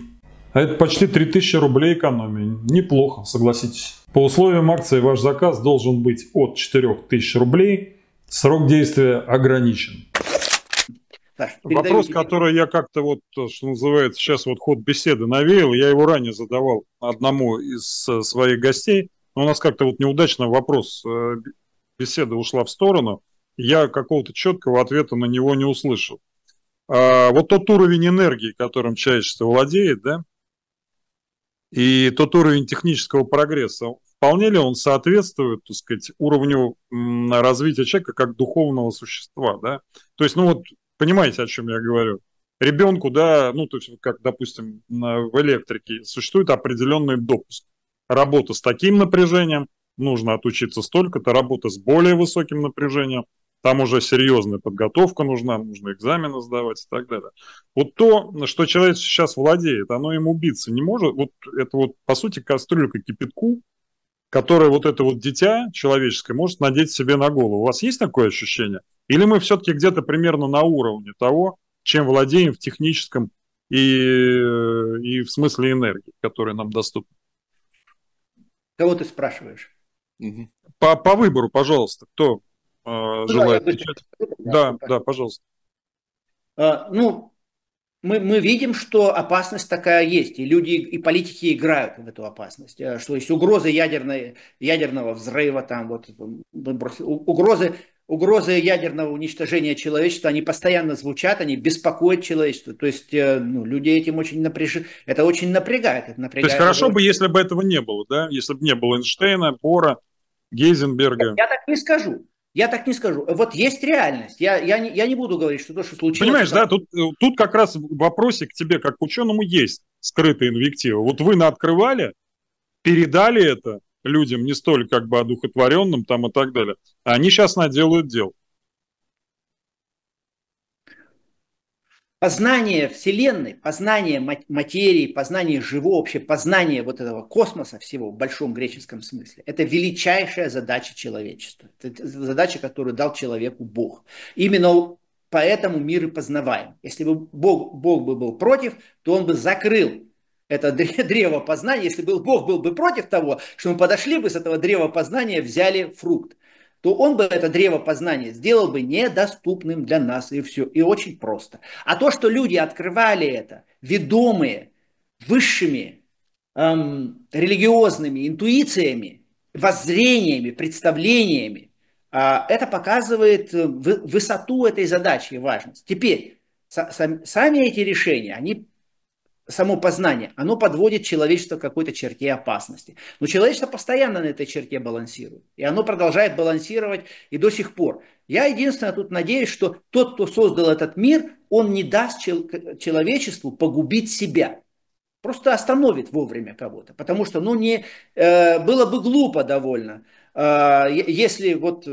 А это почти 3000 рублей экономии. Неплохо, согласитесь. По условиям акции ваш заказ должен быть от 4000 рублей. Срок действия ограничен. Так, Вопрос, тебе. который я как-то вот, э, что называется, сейчас вот ход беседы навеял, я его ранее задавал одному из э, своих гостей но у нас как-то вот неудачно вопрос, э, беседы ушла в сторону, я какого-то четкого ответа на него не услышал. А, вот тот уровень энергии, которым человечество владеет, да, и тот уровень технического прогресса, вполне ли он соответствует, так сказать, уровню развития человека как духовного существа, да? То есть, ну вот, понимаете, о чем я говорю? Ребенку, да, ну, то есть, как, допустим, в электрике существует определенный допуск работа с таким напряжением, нужно отучиться столько-то, работа с более высоким напряжением, там уже серьезная подготовка нужна, нужно экзамены сдавать и так далее. Вот то, что человек сейчас владеет, оно им убиться не может. Вот это вот, по сути, кастрюлька кипятку, которая вот это вот дитя человеческое может надеть себе на голову. У вас есть такое ощущение? Или мы все-таки где-то примерно на уровне того, чем владеем в техническом и, э, и в смысле энергии, которая нам доступна? Кого ты спрашиваешь? По, по выбору, пожалуйста, кто э, желает ну, да, отвечать? Да, да, пожалуйста. А, ну, мы, мы видим, что опасность такая есть, и люди, и политики играют в эту опасность, э, что есть угрозы ядерной, ядерного взрыва, там, вот, э, угрозы угрозы ядерного уничтожения человечества, они постоянно звучат, они беспокоят человечество. То есть э, ну, люди этим очень напряжены, это очень напрягает. Это напрягает То есть хорошо его... бы, если бы этого не было, да? Если бы не было Эйнштейна, Бора, Гейзенберга. Я так не скажу. Я так не скажу. Вот есть реальность. Я, я, не, я не буду говорить, что то, что случилось... Понимаешь, да, тут, э, тут как раз вопросик к тебе, как к ученому, есть скрытая инвектива. Вот вы наоткрывали, передали это, людям не столь как бы одухотворенным там и так далее. они сейчас наделают дел. Познание Вселенной, познание материи, познание живого, вообще познание вот этого космоса всего в большом греческом смысле, это величайшая задача человечества. Это задача, которую дал человеку Бог. Именно поэтому мир и познаваем. Если бы Бог, Бог бы был против, то он бы закрыл это древо познания, если бы Бог был бы против того, что мы подошли бы с этого древа познания, взяли фрукт, то он бы это древо познания сделал бы недоступным для нас, и все, и очень просто. А то, что люди открывали это, ведомые высшими эм, религиозными интуициями, воззрениями, представлениями, э, это показывает э, высоту этой задачи и важность. Теперь, сами эти решения, они само познание, оно подводит человечество к какой-то черте опасности. Но человечество постоянно на этой черте балансирует. И оно продолжает балансировать и до сих пор. Я единственное тут надеюсь, что тот, кто создал этот мир, он не даст человечеству погубить себя. Просто остановит вовремя кого-то. Потому что ну, не, э, было бы глупо довольно, э, если вот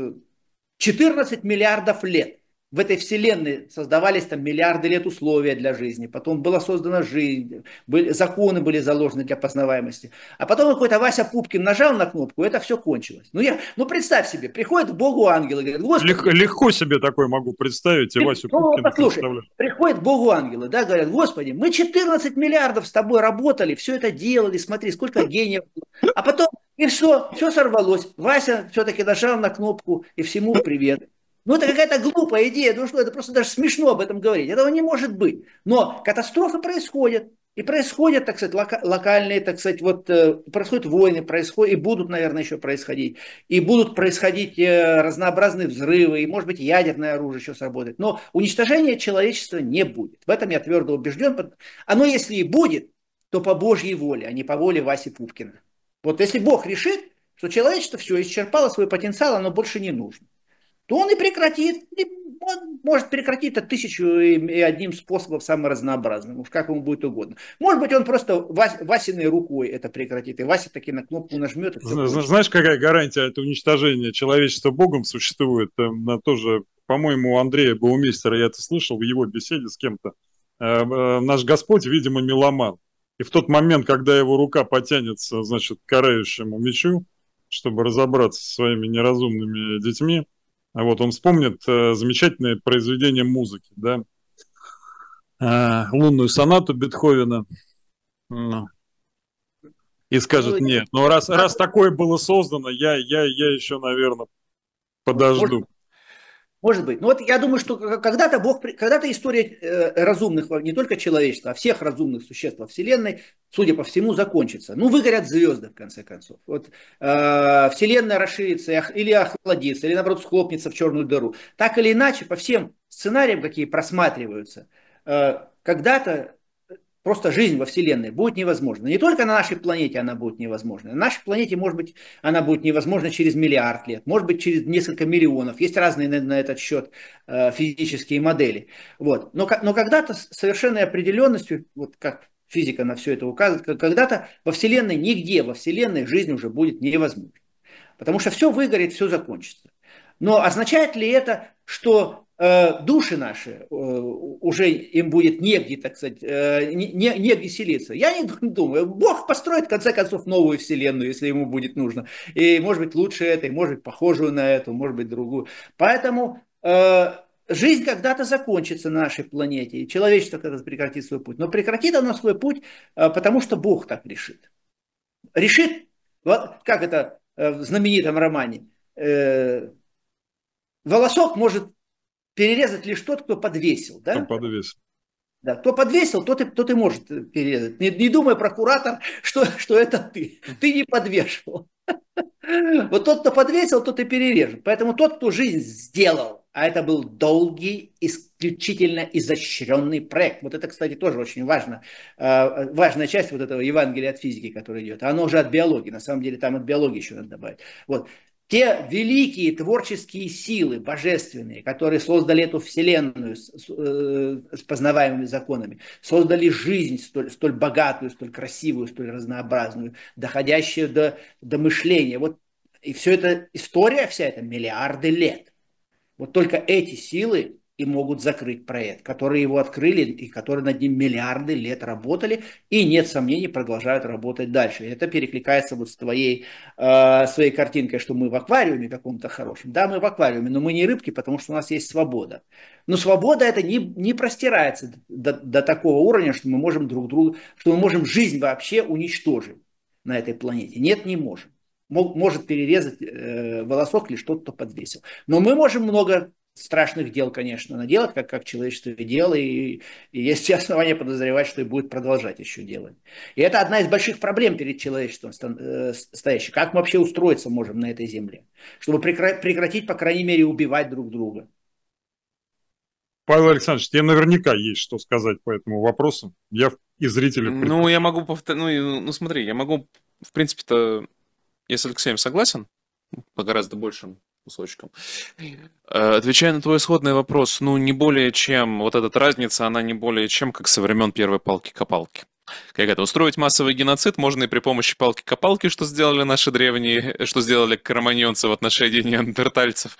14 э, миллиардов лет в этой вселенной создавались там миллиарды лет условия для жизни, потом была создана жизнь, были, законы были заложены для познаваемости. А потом какой-то Вася Пупкин нажал на кнопку, и это все кончилось. Ну, я, ну представь себе, приходит к Богу ангел и говорит, Господи... Лег, легко себе такой могу представить, я Васю ну, Пупкина послушай, приходит к Богу ангелы, да, говорят, Господи, мы 14 миллиардов с тобой работали, все это делали, смотри, сколько гениев было. А потом, и все, все сорвалось. Вася все-таки нажал на кнопку, и всему привет. Ну, это какая-то глупая идея, ну что, это просто даже смешно об этом говорить. Этого не может быть. Но катастрофы происходят. И происходят, так сказать, лока- локальные, так сказать, вот э, происходят войны, происходят, и будут, наверное, еще происходить. И будут происходить э, разнообразные взрывы, и, может быть, ядерное оружие еще сработает. Но уничтожения человечества не будет. В этом я твердо убежден. Оно, если и будет, то по Божьей воле, а не по воле Васи Пупкина. Вот если Бог решит, что человечество все исчерпало свой потенциал, оно больше не нужно то он и прекратит. он может прекратить это тысячу и одним способом самым разнообразным, уж как ему будет угодно. Может быть, он просто Вась, Васиной рукой это прекратит, и Вася таки на кнопку нажмет. И Знаешь, какая гарантия от уничтожения человечества Богом существует? На тоже, по-моему, у Андрея Баумейстера я это слышал в его беседе с кем-то. Э, э, Наш Господь, видимо, меломан. И в тот момент, когда его рука потянется, значит, к карающему мечу, чтобы разобраться со своими неразумными детьми, а вот, он вспомнит э, замечательное произведение музыки, да, э, лунную сонату Бетховена и скажет нет. Но ну раз, раз такое было создано, я, я, я еще, наверное, подожду. Может быть. Но вот я думаю, что когда-то Бог, когда-то история э, разумных, не только человечества, а всех разумных существ во Вселенной, судя по всему, закончится. Ну, выгорят звезды, в конце концов. Вот э, Вселенная расширится или охладится, или, наоборот, схлопнется в черную дыру. Так или иначе, по всем сценариям, какие просматриваются, э, когда-то Просто жизнь во Вселенной будет невозможна. Не только на нашей планете она будет невозможна. На нашей планете, может быть, она будет невозможна через миллиард лет, может быть, через несколько миллионов. Есть разные на, на этот счет э, физические модели. Вот. Но, но когда-то с совершенной определенностью, вот как физика на все это указывает, когда-то во Вселенной, нигде во Вселенной жизнь уже будет невозможна. Потому что все выгорит, все закончится. Но означает ли это, что Э, души наши э, уже им будет негде, так сказать, э, не, негде селиться. Я не думаю, Бог построит, в конце концов, новую вселенную, если ему будет нужно. И, может быть, лучше этой, может быть, похожую на эту, может быть, другую. Поэтому жизнь когда-то закончится на нашей планете, и человечество когда-то прекратит свой путь. Но прекратит оно свой путь, потому что Бог так решит. Решит, как это в знаменитом романе, волосок может перерезать лишь тот, кто подвесил, да? Кто подвесил. Да, кто подвесил, тот и, тот и может перерезать. Не, не думай, прокуратор, что, что это ты. Ты не подвешивал. Вот тот, кто подвесил, тот и перережет. Поэтому тот, кто жизнь сделал, а это был долгий, исключительно изощренный проект. Вот это, кстати, тоже очень важно. Э, важная часть вот этого Евангелия от физики, которая идет. Оно уже от биологии. На самом деле там от биологии еще надо добавить. Вот те великие творческие силы божественные, которые создали эту вселенную с, э, с познаваемыми законами, создали жизнь столь, столь богатую, столь красивую, столь разнообразную, доходящую до, до мышления. Вот, и все это, история вся эта миллиарды лет. Вот только эти силы и могут закрыть проект, которые его открыли и которые над ним миллиарды лет работали и, нет сомнений, продолжают работать дальше. И это перекликается вот с твоей, э, своей картинкой, что мы в аквариуме каком-то хорошем. Да, мы в аквариуме, но мы не рыбки, потому что у нас есть свобода. Но свобода это не, не простирается до, до такого уровня, что мы можем друг друга, что мы можем жизнь вообще уничтожить на этой планете. Нет, не можем. может перерезать э, волосок лишь тот, кто подвесил. Но мы можем много страшных дел, конечно, наделать, как, как человечество и дело, и, и есть основания подозревать, что и будет продолжать еще делать. И это одна из больших проблем перед человечеством э, стоящей. Как мы вообще устроиться можем на этой земле? Чтобы прекратить, по крайней мере, убивать друг друга. Павел Александрович, тебе наверняка есть что сказать по этому вопросу. Я и зрителю... Ну, я могу повторить... Ну, ну, смотри, я могу, в принципе-то, если с Алексеем согласен, по гораздо большему кусочком. Э, отвечая на твой исходный вопрос, ну, не более чем, вот эта разница, она не более чем, как со времен первой палки-копалки. Как это, устроить массовый геноцид можно и при помощи палки-копалки, что сделали наши древние, э, что сделали караманьонцы в отношении неандертальцев.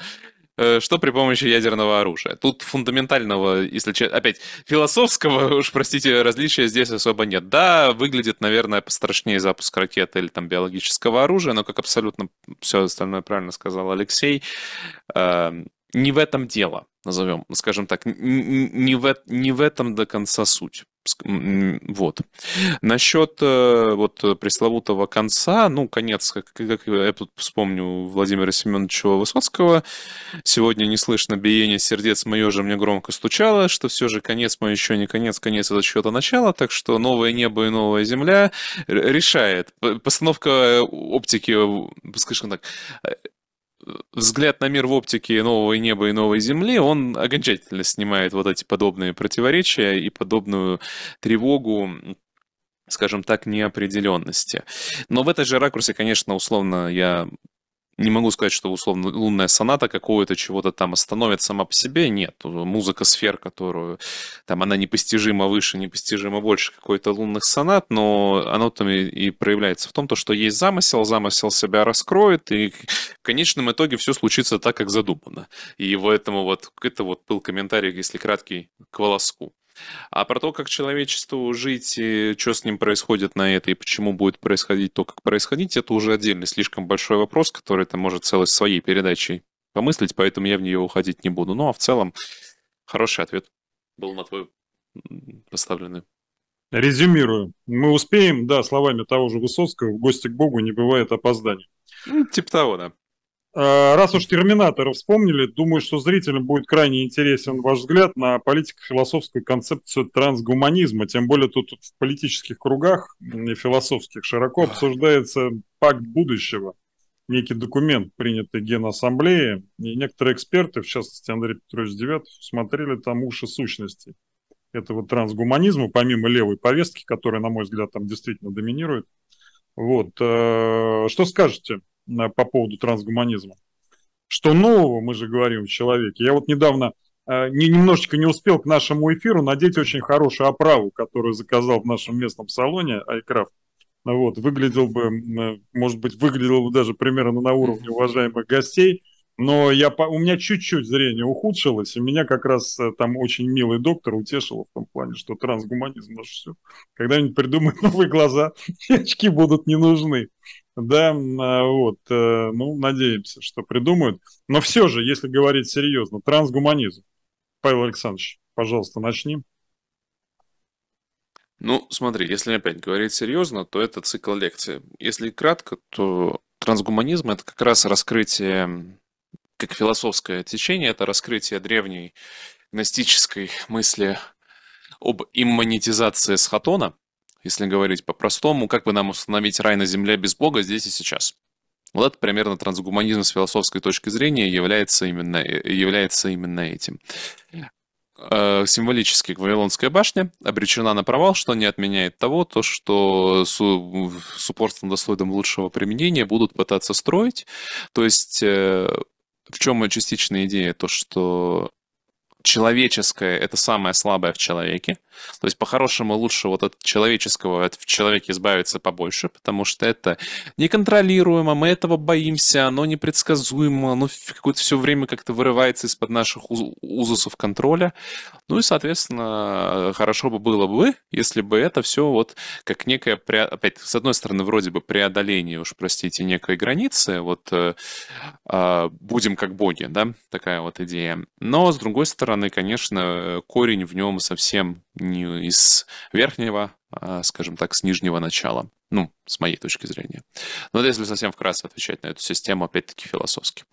Э, что при помощи ядерного оружия. Тут фундаментального, если опять философского, уж простите, различия здесь особо нет. Да, выглядит, наверное, пострашнее запуск ракеты или там биологического оружия, но как абсолютно все остальное правильно сказал Алексей, эм, не в этом дело, назовем, скажем так, не в, не в этом до конца суть. Вот. Насчет э, вот э, пресловутого конца, ну, конец, как, как я тут вспомню Владимира Семеновича Высоцкого, сегодня не слышно биение сердец мое же мне громко стучало, что все же конец мой еще не конец, конец это чье-то начало, так что новое небо и новая земля решает. Постановка э, оптики, скажем так, взгляд на мир в оптике нового неба и новой земли, он окончательно снимает вот эти подобные противоречия и подобную тревогу скажем так, неопределенности. Но в этой же ракурсе, конечно, условно я не могу сказать, что условно лунная соната какого-то чего-то там остановит сама по себе. Нет, музыка сфер, которую там она непостижимо выше, непостижимо больше какой-то лунных сонат, но оно там и, и проявляется в том, то, что есть замысел, замысел себя раскроет, и в конечном итоге все случится так, как задумано. И поэтому вот это вот был комментарий, если краткий, к волоску. А про то, как человечеству жить, и что с ним происходит на это, и почему будет происходить то, как происходить, это уже отдельный слишком большой вопрос, который это может целой своей передачей помыслить, поэтому я в нее уходить не буду. Ну, а в целом, хороший ответ был на твой поставленный. Резюмирую. Мы успеем, да, словами того же Высоцкого, в гости к Богу не бывает опозданий. Ну, типа того, да. Э, раз уж Терминатора вспомнили, думаю, что зрителям будет крайне интересен ваш взгляд на политико-философскую концепцию трансгуманизма. Тем более тут в политических кругах не философских широко обсуждается пакт будущего, некий документ, принятый Генассамблеей. И некоторые эксперты, в частности Андрей Петрович Девятов, смотрели там уши сущности этого трансгуманизма, помимо левой повестки, которая, на мой взгляд, там действительно доминирует. Вот. Э, что скажете по поводу трансгуманизма. Что нового мы же говорим в человеке? Я вот недавно э, не, немножечко не успел к нашему эфиру надеть очень хорошую оправу, которую заказал в нашем местном салоне iCraft. Вот, выглядел бы, э, может быть, выглядел бы даже примерно на уровне уважаемых гостей, но я, у меня чуть-чуть зрение ухудшилось, и меня как раз э, там очень милый доктор утешил в том плане, что трансгуманизм наш все. Когда-нибудь придумают новые глаза, очки будут не нужны да, э, вот, э, ну, надеемся, что придумают. Но все же, если говорить серьезно, трансгуманизм. Павел Александрович, пожалуйста, начни. Ну, смотри, если опять говорить серьезно, то это цикл лекций. Если кратко, то трансгуманизм – это как раз раскрытие, как философское течение, это раскрытие древней гностической мысли об имманитизации схатона – если говорить по-простому, как бы нам установить рай на земле без Бога здесь и сейчас. Вот это примерно трансгуманизм с философской точки зрения является именно, является именно этим. Э, символически Вавилонская башня обречена на провал, что не отменяет того, то, что с, с упорством достойным лучшего применения будут пытаться строить. То есть э, в чем частичная идея? То, что человеческое – это самое слабое в человеке. То есть, по-хорошему, лучше вот от человеческого в человеке избавиться побольше, потому что это неконтролируемо, мы этого боимся, оно непредсказуемо, оно какое-то все время как-то вырывается из-под наших узусов контроля. Ну и, соответственно, э, хорошо бы было бы, если бы это все вот как некое, опять, с одной стороны, вроде бы преодоление, уж простите, некой границы, вот э, а, будем как боги, да, такая вот идея. Но, с другой стороны, стороны, конечно, э, корень в нем совсем не из верхнего, а, скажем так, с нижнего начала. Ну, с моей точки зрения. Но если совсем вкратце отвечать на эту систему, опять-таки философски.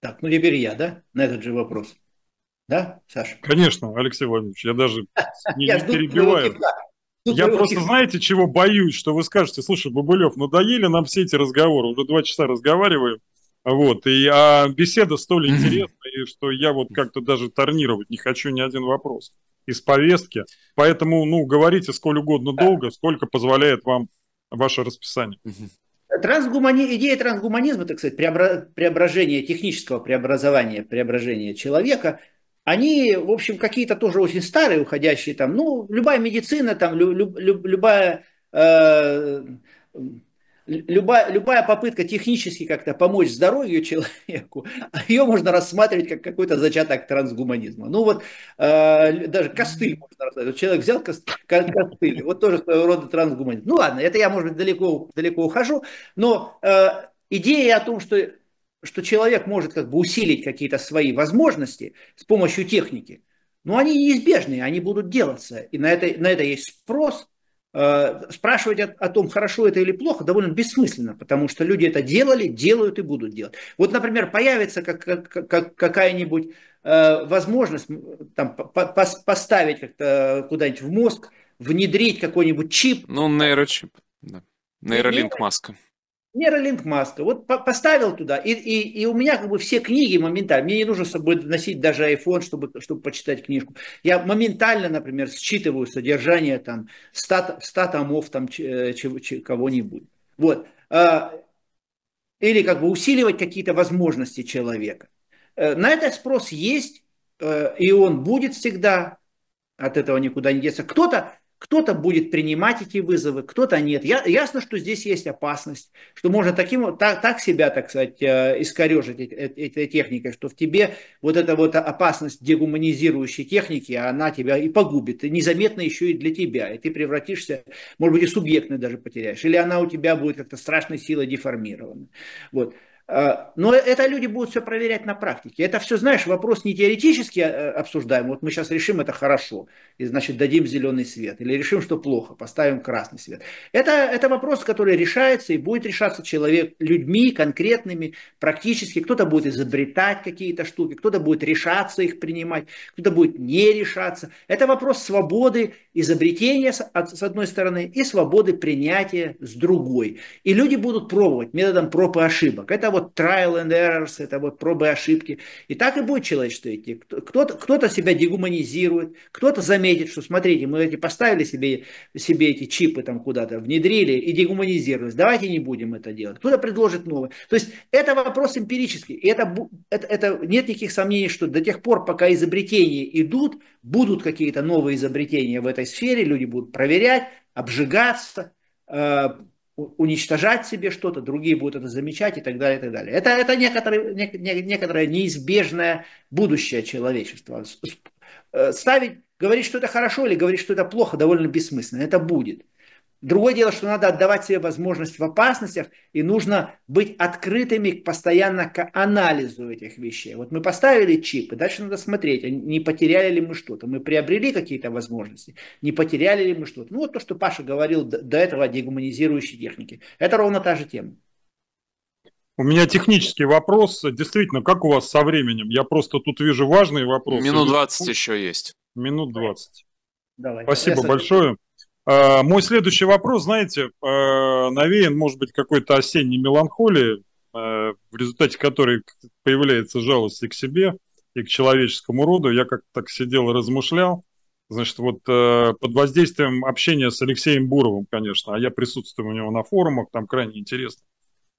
Так, ну теперь я, да, на этот же вопрос. Да, Саша? Конечно, Алексей Владимирович, я даже не, перебиваю. я просто, знаете, чего боюсь, что вы скажете, слушай, Бабылев, надоели нам все эти разговоры, уже два часа разговариваем, вот, и а беседа столь интересная, что я вот как-то даже торнировать не хочу ни один вопрос из повестки. Поэтому, ну, говорите сколь угодно долго, сколько позволяет вам ваше расписание. Трансгумани... Идея трансгуманизма, так сказать, преобра... преображение технического преобразования, преображения человека, они, в общем, какие-то тоже очень старые, уходящие там. Ну, любая медицина, там, лю- лю- любая э- любая, любая попытка технически как-то помочь здоровью человеку, ее можно рассматривать как какой-то зачаток трансгуманизма. Ну вот э, даже костыль можно рассматривать. человек взял кост, костыль, вот тоже своего рода трансгуманизм. Ну ладно, это я, может быть, далеко, далеко ухожу, но э, идея о том, что, что человек может как бы усилить какие-то свои возможности с помощью техники, ну они неизбежные, они будут делаться. И на это, на это есть спрос – Э, спрашивать о, о том, хорошо это или плохо, довольно бессмысленно, потому что люди это делали, делают и будут делать. Вот, например, появится как, как, как, какая-нибудь э, возможность там, по, по, поставить как-то куда-нибудь в мозг, внедрить какой-нибудь чип. Ну, нейрочип, да. Нейролинк маска. Нейролинк маска. Вот поставил туда. И, и, и у меня как бы все книги моментально. Мне не нужно с собой носить даже iPhone, чтобы, чтобы почитать книжку. Я моментально, например, считываю содержание там 100, 100 томов там э, кого-нибудь. Вот. А, или как бы усиливать какие-то возможности человека. Э, на этот спрос есть, э, и он будет всегда. От этого никуда не деться. Кто-то кто-то будет принимать эти вызовы, кто-то нет. Я, ясно, что здесь есть опасность, что можно таким, так, так себя, так сказать, э, искорежить этой техникой, что в тебе вот эта вот опасность дегуманизирующей техники, а она тебя и погубит, и незаметно еще и для тебя, и ты превратишься, может быть, и субъектно даже потеряешь, или она у тебя будет как-то страшной силой деформирована. Вот. А, но это люди будут все проверять на практике. Это все, знаешь, вопрос не теоретически э, обсуждаем. Вот мы сейчас решим это хорошо, и значит дадим зеленый свет. Или решим, что плохо, поставим красный свет. Это, это вопрос, который решается и будет решаться человек людьми конкретными, практически. Кто-то будет изобретать какие-то штуки, кто-то будет решаться их принимать, кто-то будет не решаться. Это вопрос свободы изобретения с, с одной стороны и свободы принятия с другой. И люди будут пробовать методом проб и ошибок. Это вот trial and errors, это вот пробы и ошибки. И так и будет человечество идти. Кто-то, кто-то себя дегуманизирует, кто-то заметит, что смотрите, мы эти поставили себе, себе эти чипы там куда-то, внедрили и дегуманизировались. Давайте не будем это делать. Кто-то предложит новое. То есть это вопрос эмпирический. И это, это, это нет никаких сомнений, что до тех пор, пока изобретения идут, будут какие-то новые изобретения в этой сфере, люди будут проверять, обжигаться, э, уничтожать себе что-то, другие будут это замечать и так далее, и так далее. Это, это некоторое, не, не, некоторое неизбежное будущее человечества. Э, ставить, говорить, что это хорошо или говорить, что это плохо, довольно бессмысленно. Это будет. Другое дело, что надо отдавать себе возможность в опасностях, и нужно быть открытыми постоянно к анализу этих вещей. Вот мы поставили чипы, дальше надо смотреть, а не потеряли ли мы что-то, мы приобрели какие-то возможности, не потеряли ли мы что-то. Ну вот то, что Паша говорил до этого о дегуманизирующей технике, это ровно та же тема. У меня технический вопрос. Действительно, как у вас со временем? Я просто тут вижу важные вопросы. Минут 20 еще есть. Минут 20. Давай. Спасибо Я большое. А, мой следующий вопрос, знаете, а, навеян, может быть, какой-то осенней меланхолией, а, в результате которой появляется жалость и к себе, и к человеческому роду. Я как-то так сидел и размышлял. Значит, вот под воздействием общения с Алексеем Буровым, конечно, а я присутствую у него на форумах, там крайне интересно.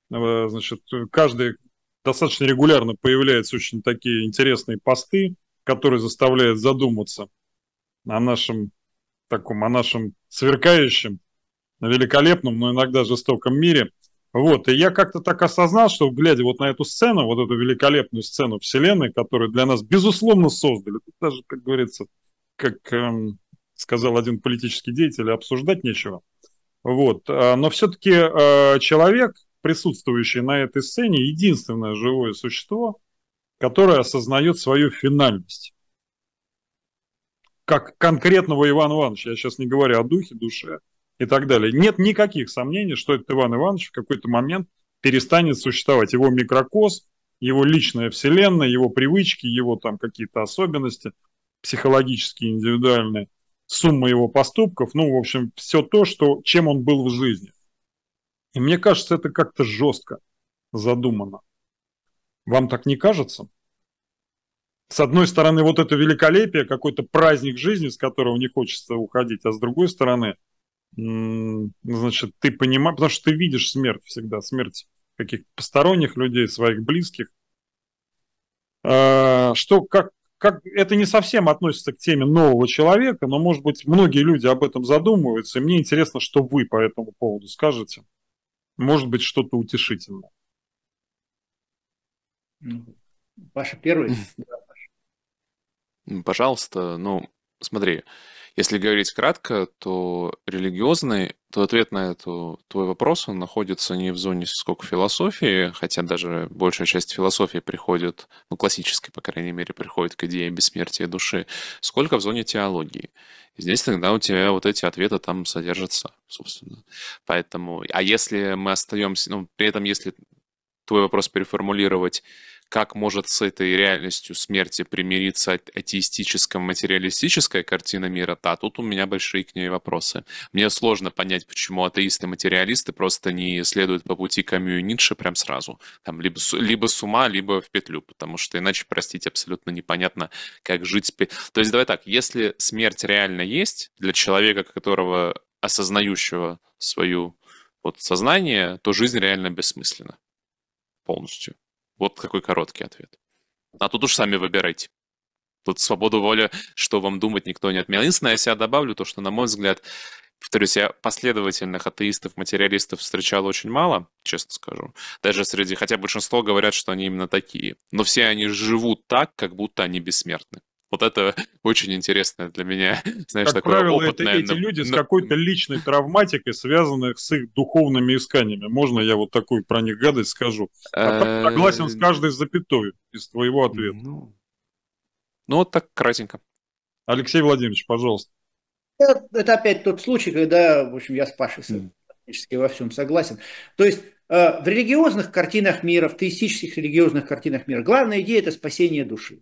значит, каждый достаточно регулярно появляются очень такие интересные посты, которые заставляют задуматься о нашем таком о нашем сверкающем, великолепном, но иногда жестоком мире. Вот, и я как-то так осознал, что, глядя вот на эту сцену, вот эту великолепную сцену Вселенной, которую для нас, безусловно, создали, тут даже, как говорится, как эм, сказал один политический деятель, обсуждать нечего. Вот, э, но все-таки э, человек, присутствующий на этой сцене, единственное живое существо, которое осознает свою финальность как конкретного Ивана Ивановича, я сейчас не говорю о духе, душе и так далее. Нет никаких сомнений, что этот Иван Иванович в какой-то момент перестанет существовать. Его микрокосм, его личная вселенная, его привычки, его там какие-то особенности психологические, индивидуальные, сумма его поступков, ну, в общем, все то, что, чем он был в жизни. И мне кажется, это как-то жестко задумано. Вам так не кажется? с одной стороны, вот это великолепие, какой-то праздник жизни, с которого не хочется уходить, а с другой стороны, значит, ты понимаешь, потому что ты видишь смерть всегда, смерть каких-то посторонних людей, своих близких. А, что, как, как это не совсем относится к теме нового человека, но, может быть, многие люди об этом задумываются, и мне интересно, что вы по этому поводу скажете. Может быть, что-то утешительное. Ну, ваша первая Пожалуйста, ну, смотри, если говорить кратко, то религиозный, то ответ на эту твой вопрос, он находится не в зоне сколько философии, хотя даже большая часть философии приходит, ну, классической, по крайней мере, приходит к идее бессмертия души, сколько в зоне теологии. И здесь тогда у тебя вот эти ответы там содержатся, собственно. Поэтому, а если мы остаемся, ну, при этом, если твой вопрос переформулировать, как может с этой реальностью смерти примириться а- атеистическая, материалистическая картина мира, да, тут у меня большие к ней вопросы. Мне сложно понять, почему атеисты, материалисты просто не следуют по пути Камю и Ницше прям сразу. Там либо, либо с ума, либо в петлю, потому что иначе, простите, абсолютно непонятно, как жить. То есть давай так, если смерть реально есть для человека, которого осознающего свою вот сознание, то жизнь реально бессмысленна полностью. Вот такой короткий ответ. А тут уж сами выбирайте. Тут свободу воли, что вам думать, никто не отменял. Единственное, я себя добавлю, то, что, на мой взгляд, повторюсь, я последовательных атеистов, материалистов встречал очень мало, честно скажу. Даже среди, хотя большинство говорят, что они именно такие. Но все они живут так, как будто они бессмертны. Вот это очень интересно для меня, знаешь, как такой правило, опыт, это наверное, эти люди на... с какой-то личной травматикой, связанной с их духовными исканиями. Можно я вот такую про них гадость скажу? А э, согласен с каждой запятой из твоего ответа. Ну, ну вот так кратенько. Алексей Владимирович, пожалуйста. Это, это опять тот случай, когда, в общем, я с Пашей mm. практически во всем согласен. То есть э, в религиозных картинах мира, в теистических религиозных картинах мира, главная идея – это спасение души.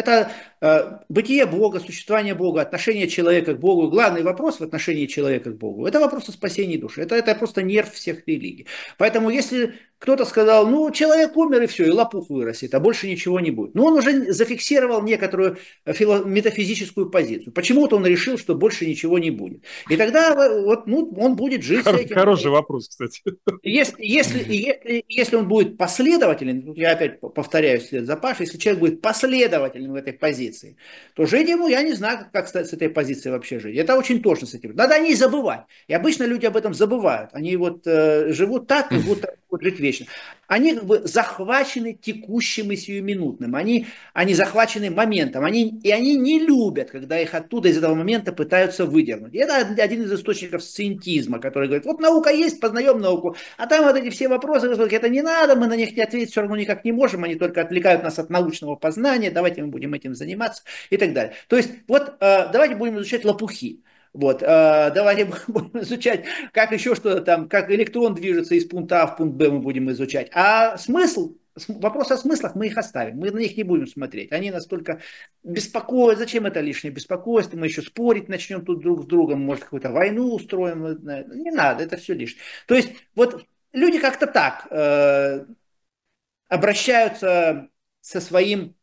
Это э, бытие Бога, существование Бога, отношение человека к Богу. Главный вопрос в отношении человека к Богу – это вопрос о спасении души. Это, это просто нерв всех религий. Поэтому если кто-то сказал, ну, человек умер и все, и лопух вырастет, а больше ничего не будет. Но он уже зафиксировал некоторую фило- метафизическую позицию. Почему-то он решил, что больше ничего не будет. И тогда э, вот, ну, он будет жить Хор- с этим. Хороший вопрос, кстати. Если, если, если, если он будет последователен, я опять повторяю след за Пашей, если человек будет последователен в этой позиции, то жить ему, я не знаю, как с этой позицией вообще жить. Это очень точно с этим. Надо не забывать. И обычно люди об этом забывают. Они вот э, живут так, как будто могут жить вечно. Они как бы захвачены текущим и сиюминутным. Они, они захвачены моментом. Они, и они не любят, когда их оттуда из этого момента пытаются выдернуть. И это один из источников сциентизма, который говорит, вот наука есть, познаем науку. А там вот эти все вопросы, это не надо, мы на них не ответить все равно никак не можем. Они только отвлекают нас от научного познания. Давайте мы будем этим заниматься и так далее. То есть вот э, давайте будем изучать лопухи. Вот, э, давайте будем изучать, как еще что там, как электрон движется из пункта А в пункт Б мы будем изучать. А смысл, вопрос о смыслах мы их оставим, мы на них не будем смотреть. Они настолько беспокоят, зачем это лишнее беспокойство, мы еще спорить начнем тут друг с другом, может какую-то войну устроим, э, э, не надо, это все лишнее. То есть вот люди как-то так э, обращаются со своим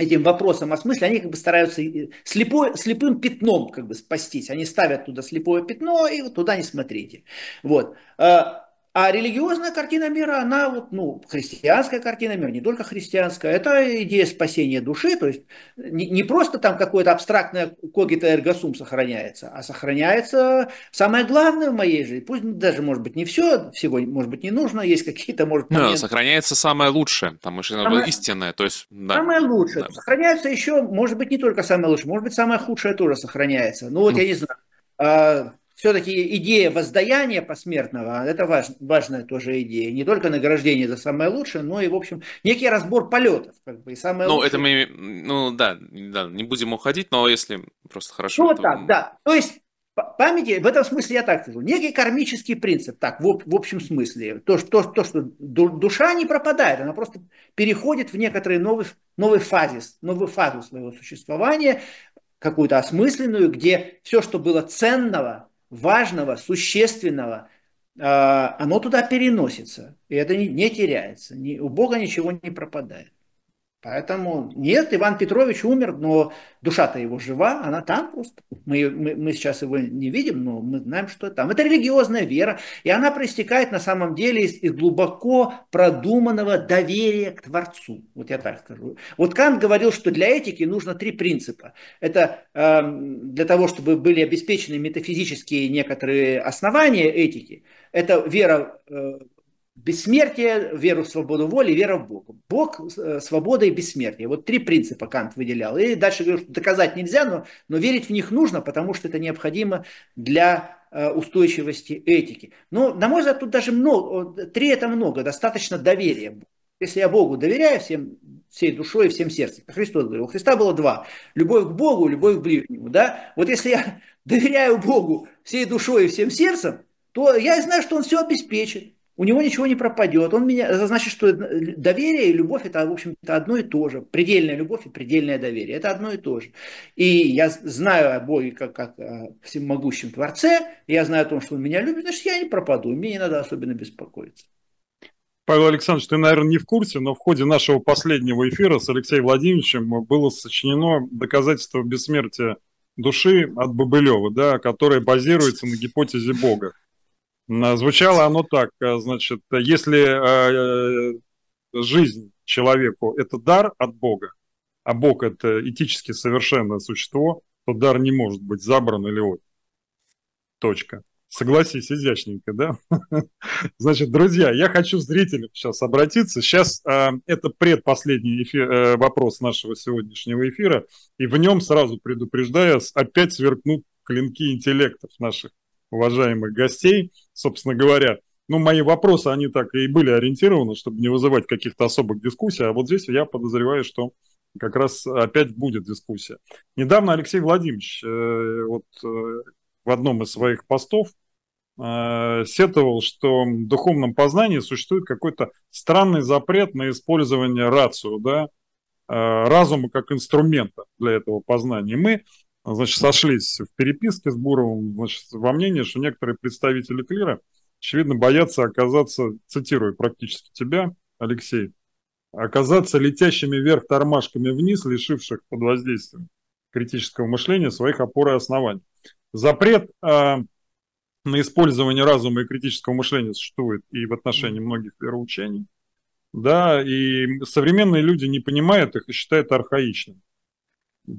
этим вопросом о смысле, они как бы стараются э, слепой, слепым пятном как бы спастись. Они ставят туда слепое пятно, и туда не смотрите. Вот. А, а религиозная картина мира, она вот, ну, христианская картина мира, не только христианская, это идея спасения души, то есть не, не просто там какое-то абстрактное когито эргосум сохраняется, а сохраняется самое главное в моей жизни, пусть даже, может быть, не все, всего, может быть, не нужно, есть какие-то, может... Моменты. сохраняется самое лучшее, там еще самое, истинное, то есть... Да, самое лучшее, да. сохраняется еще, может быть, не только самое лучшее, может быть, самое худшее тоже сохраняется, ну вот ну. я не знаю а, все-таки идея воздаяния посмертного, это важ, важная тоже идея. Не только награждение за самое лучшее, но и, в общем, некий разбор полетов. Как бы, и самое ну, лучшее. это мы, ну да, да, не будем уходить, но если просто хорошо... Ну, вот то... так, да. То есть памяти, в этом смысле я так скажу, некий кармический принцип, так, в, в общем смысле, то, что, то, что душа не пропадает, она просто переходит в некоторый новый, новый фазис, новую фазу своего существования, какую-то осмысленную, где все, что было ценного, важного, существенного, а, оно туда переносится, и это не теряется. У Бога ничего не пропадает. Поэтому нет, Иван Петрович умер, но душа-то его жива, она там просто. Мы, мы, мы сейчас его не видим, но мы знаем, что там. Это религиозная вера, и она проистекает на самом деле из, из глубоко продуманного доверия к Творцу. Вот я так скажу. Вот Кант говорил, что для этики нужно три принципа. Это э, для того, чтобы были обеспечены метафизические некоторые основания этики. Это вера э, Бессмертие, веру в свободу воли, вера в Бога. Бог, э, свобода и бессмертие. Вот три принципа Кант выделял. И дальше говорю, что доказать нельзя, но, но верить в них нужно, потому что это необходимо для э, устойчивости этики. Но, на мой взгляд, тут даже много, три это много, достаточно доверия. Если я Богу доверяю всем, всей душой и всем сердцем, как Христос говорил, у Христа было два, любовь к Богу, любовь к ближнему, да? Вот если я доверяю Богу всей душой и всем сердцем, то я знаю, что Он все обеспечит, у него ничего не пропадет. Он меня, это значит, что доверие и любовь это, в общем-то, одно и то же. Предельная любовь и предельное доверие. Это одно и то же. И я знаю о Боге как, как о всемогущем Творце, я знаю о том, что Он меня любит, значит, я не пропаду, мне не надо особенно беспокоиться. Павел Александрович, ты, наверное, не в курсе, но в ходе нашего последнего эфира с Алексеем Владимировичем было сочинено доказательство бессмертия души от Бобылева, да, которое базируется на гипотезе Бога. Э, звучало оно так, э, значит, если э, жизнь человеку – это дар от Бога, а Бог – это этически совершенное существо, то дар не может быть забран или вот. Точка. Согласись, изящненько, да? Значит, друзья, я хочу зрителям сейчас обратиться. Сейчас э, это предпоследний эфир, э, вопрос нашего сегодняшнего эфира, и в нем сразу предупреждая, опять сверкнут клинки интеллектов наших уважаемых гостей, собственно говоря. Ну, мои вопросы, они так и были ориентированы, чтобы не вызывать каких-то особых дискуссий, а вот здесь я подозреваю, что как раз опять будет дискуссия. Недавно Алексей Владимирович э, вот, э, в одном из своих постов э, сетовал, что в духовном познании существует какой-то странный запрет на использование рацию, да, э, разума как инструмента для этого познания. Мы значит, сошлись в переписке с Буровым значит, во мнении, что некоторые представители Клира, очевидно, боятся оказаться, цитирую практически тебя, Алексей, оказаться летящими вверх тормашками вниз, лишивших под воздействием критического мышления своих опор и оснований. Запрет э, на использование разума и критического мышления существует и в отношении многих вероучений. Да, и современные люди не понимают их и считают архаичными.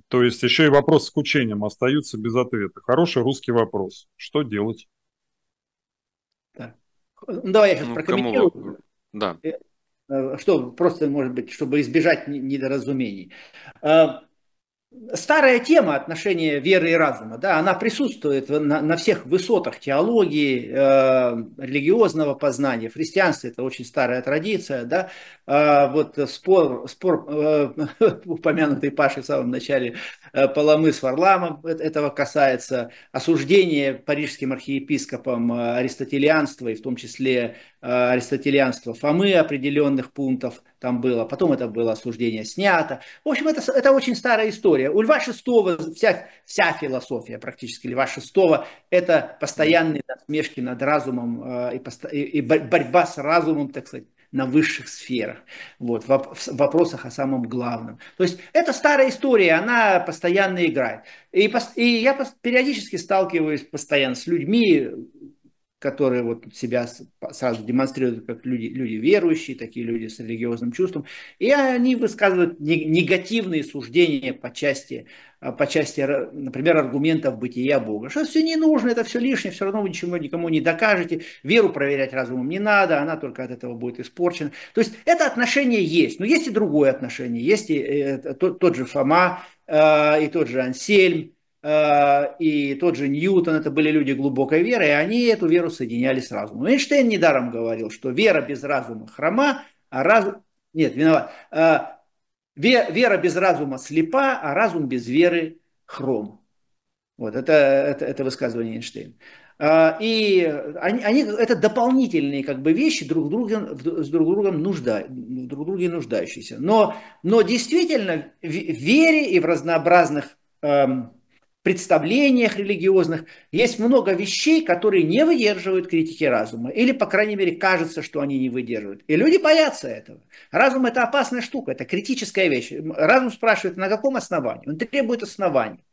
То есть еще и вопрос с кучением остаются без ответа. Хороший русский вопрос. Что делать? Да. Ну, давай я сейчас ну, прокомментирую. Да. Э, э, что, просто, может быть, чтобы избежать недоразумений. А, старая тема отношения веры и разума, да, она присутствует на, на всех высотах теологии, э, религиозного познания. В это очень старая традиция, да. Э, вот спор, спор э, упомянутый Пашей в самом начале э, Паламы с Варламом э, этого касается, осуждение парижским архиепископом э, аристотелианства и в том числе Э, аристотелианства Фомы определенных пунктов там было, потом это было осуждение снято. В общем, это, это очень старая история. У Льва Шестого вся, вся философия практически Льва Шестого – это постоянные насмешки над разумом э, и, и борьба с разумом, так сказать, на высших сферах, вот, в вопросах о самом главном. То есть это старая история, она постоянно играет. И, и я периодически сталкиваюсь постоянно с людьми, которые вот себя сразу демонстрируют как люди, люди верующие, такие люди с религиозным чувством, и они высказывают негативные суждения по части, а, по части, например, аргументов бытия Бога. Что все не нужно, это все лишнее, все равно вы ничего никому не докажете, веру проверять разумом не надо, она только от этого будет испорчена. То есть это отношение есть, но есть и другое отношение, есть и э, тот, тот же Фома э, и тот же Ансельм, Э, и тот же Ньютон, это были люди глубокой веры, и они эту веру соединяли с разумом. Эйнштейн недаром говорил, что вера без разума хрома, а разум... Нет, виноват. Э, вера без разума слепа, а разум без веры хром. Вот это, это, это высказывание Эйнштейна. Э, и они, они, это дополнительные как бы вещи друг другом, с друг другом нужда, друг друге нуждающиеся. Но, но действительно в вере и в разнообразных эм, представлениях религиозных. Есть много вещей, которые не выдерживают критики разума. Или, по крайней мере, кажется, что они не выдерживают. И люди боятся этого. Разум – это опасная штука, это критическая вещь. Разум спрашивает, на каком основании? Он требует оснований.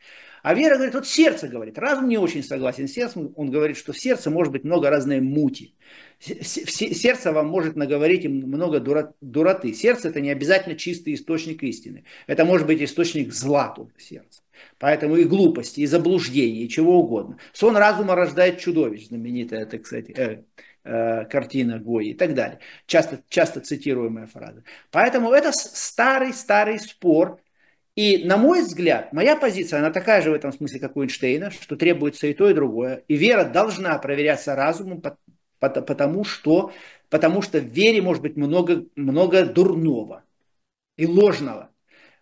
А вера говорит, вот сердце говорит. Разум не очень согласен с сердцем. Он говорит, что в сердце может быть много разной мути. Сердце вам может наговорить им много дуроты. Сердце – это не обязательно чистый источник истины. Это может быть источник зла только сердца. Поэтому и глупости, и заблуждения и чего угодно. Сон разума рождает чудовищ, знаменитая, так кстати, э, э, картина Гои и так далее. Часто, часто цитируемая фраза. Поэтому это старый-старый спор. И, на мой взгляд, моя позиция, она такая же в этом смысле, как у Эйнштейна, что требуется и то, и другое. И вера должна проверяться разумом, потому что, потому что в вере может быть много, много дурного и ложного.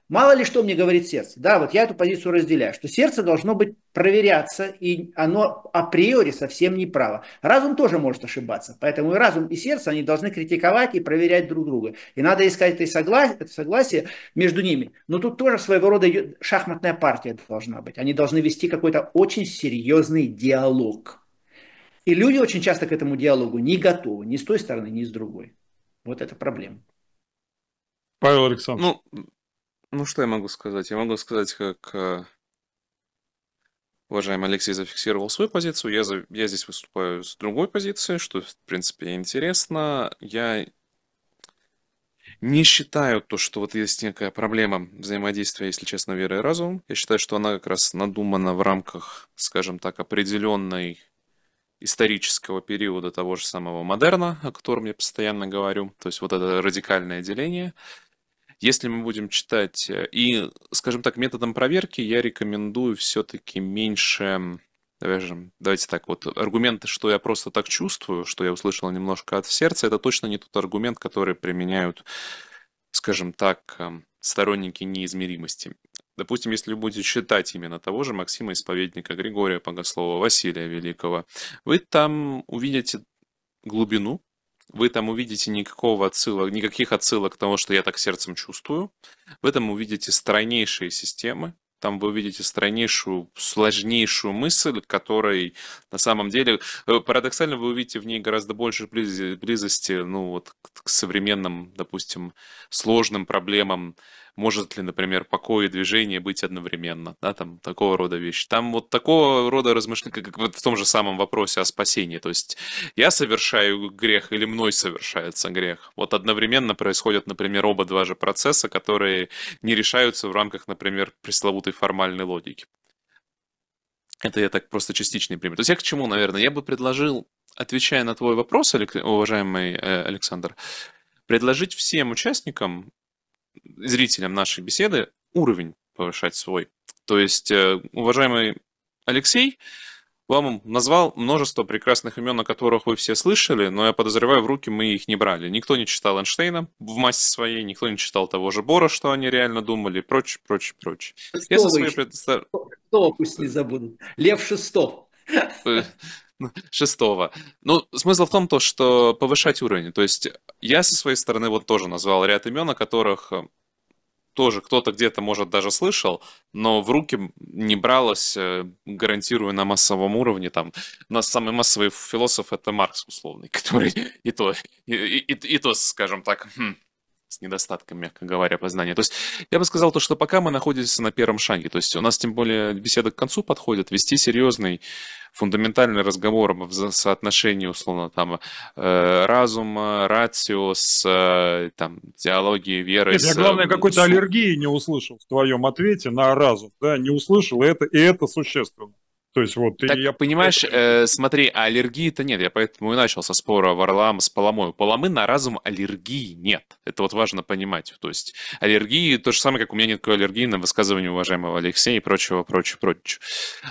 Мало ли что мне говорит сердце. Да, вот я эту позицию разделяю, что сердце должно быть проверяться, и оно априори совсем не право. Разум тоже может ошибаться, поэтому и разум, и сердце, они должны критиковать и проверять друг друга. И надо искать это согласие, это согласие между ними. Но тут тоже своего рода шахматная партия должна быть. Они должны вести какой-то очень серьезный диалог. И люди очень часто к этому диалогу не готовы, ни с той стороны, ни с другой. Вот это проблема. Павел Александрович. Ну, ну, что я могу сказать? Я могу сказать, как э, уважаемый Алексей зафиксировал свою позицию. Я, за, я здесь выступаю с другой позиции, что, в принципе, интересно. Я не считаю то, что вот есть некая проблема взаимодействия, если честно, веры и разум. Я считаю, что она как раз надумана в рамках, скажем так, определенной исторического периода того же самого модерна, о котором я постоянно говорю, то есть вот это радикальное деление – если мы будем читать, э, и, скажем так, методом проверки я рекомендую все-таки меньше Скажем, давайте так, вот аргументы, что я просто так чувствую, что я услышал немножко от сердца, это точно не тот аргумент, который применяют, скажем так, эм, сторонники неизмеримости. Допустим, если вы будете читать именно того же Максима Исповедника, Григория Богослова, Василия Великого, вы там увидите глубину, вы там увидите никакого отсылок, никаких отсылок к тому, что я так сердцем чувствую. В этом увидите стройнейшие системы, там вы увидите стройнейшую, сложнейшую мысль, которой на самом деле, э, парадоксально, вы увидите в ней гораздо больше близости, ну вот, к современным, допустим, сложным проблемам может ли, например, покой и движение быть одновременно, да, там такого рода вещи. Там вот такого рода размышления, как вот в том же самом вопросе о спасении, то есть я совершаю грех или мной совершается грех. Вот одновременно происходят, например, оба два же процесса, которые не решаются в рамках, например, пресловутой формальной логики. Это я так просто частичный пример. То есть я к чему, наверное? Я бы предложил, отвечая на твой вопрос, уважаемый э, Александр, предложить всем участникам зрителям нашей беседы уровень повышать свой. То есть, э, уважаемый Алексей, вам назвал множество прекрасных имен, о которых вы все слышали, но я подозреваю, в руки мы их не брали. Никто не читал Эйнштейна в массе своей, никто не читал того же Бора, что они реально думали, прочь, прочь, прочь. Шестов, я со своей предостав... Шестов пусть не забуду. Лев Шестов. Э, шестого. Ну, смысл в том, то, что повышать уровень. То есть я со своей стороны вот тоже назвал ряд имен, о которых э, тоже кто-то где-то, может, даже слышал, но в руки не бралось, э, гарантирую, на массовом уровне. Там, у нас самый массовый философ — это Маркс условный, который и то, и, и, и, и то скажем так, хм, с недостатком, мягко говоря, познания. То есть я бы сказал то, что пока мы находимся на первом шаге, то есть у нас тем более беседа к концу подходит, вести серьезный фундаментальный разговор об соотношении, условно, там, э, разума, рацио с э, там, теологией, верой. Нет, с... я, главное, э, какой-то аллергии не услышал в твоем ответе на разум, да, не услышал, и это, и это существенно. То есть вот... Так, и я... понимаешь, э, смотри, а аллергии-то нет. Я поэтому и начал со спора Варлама с Поломой. Поломы на разум аллергии нет. Это вот важно понимать. То есть аллергии то же самое, как у меня нет никакой аллергии на высказывание уважаемого Алексея и прочего, прочего, прочего.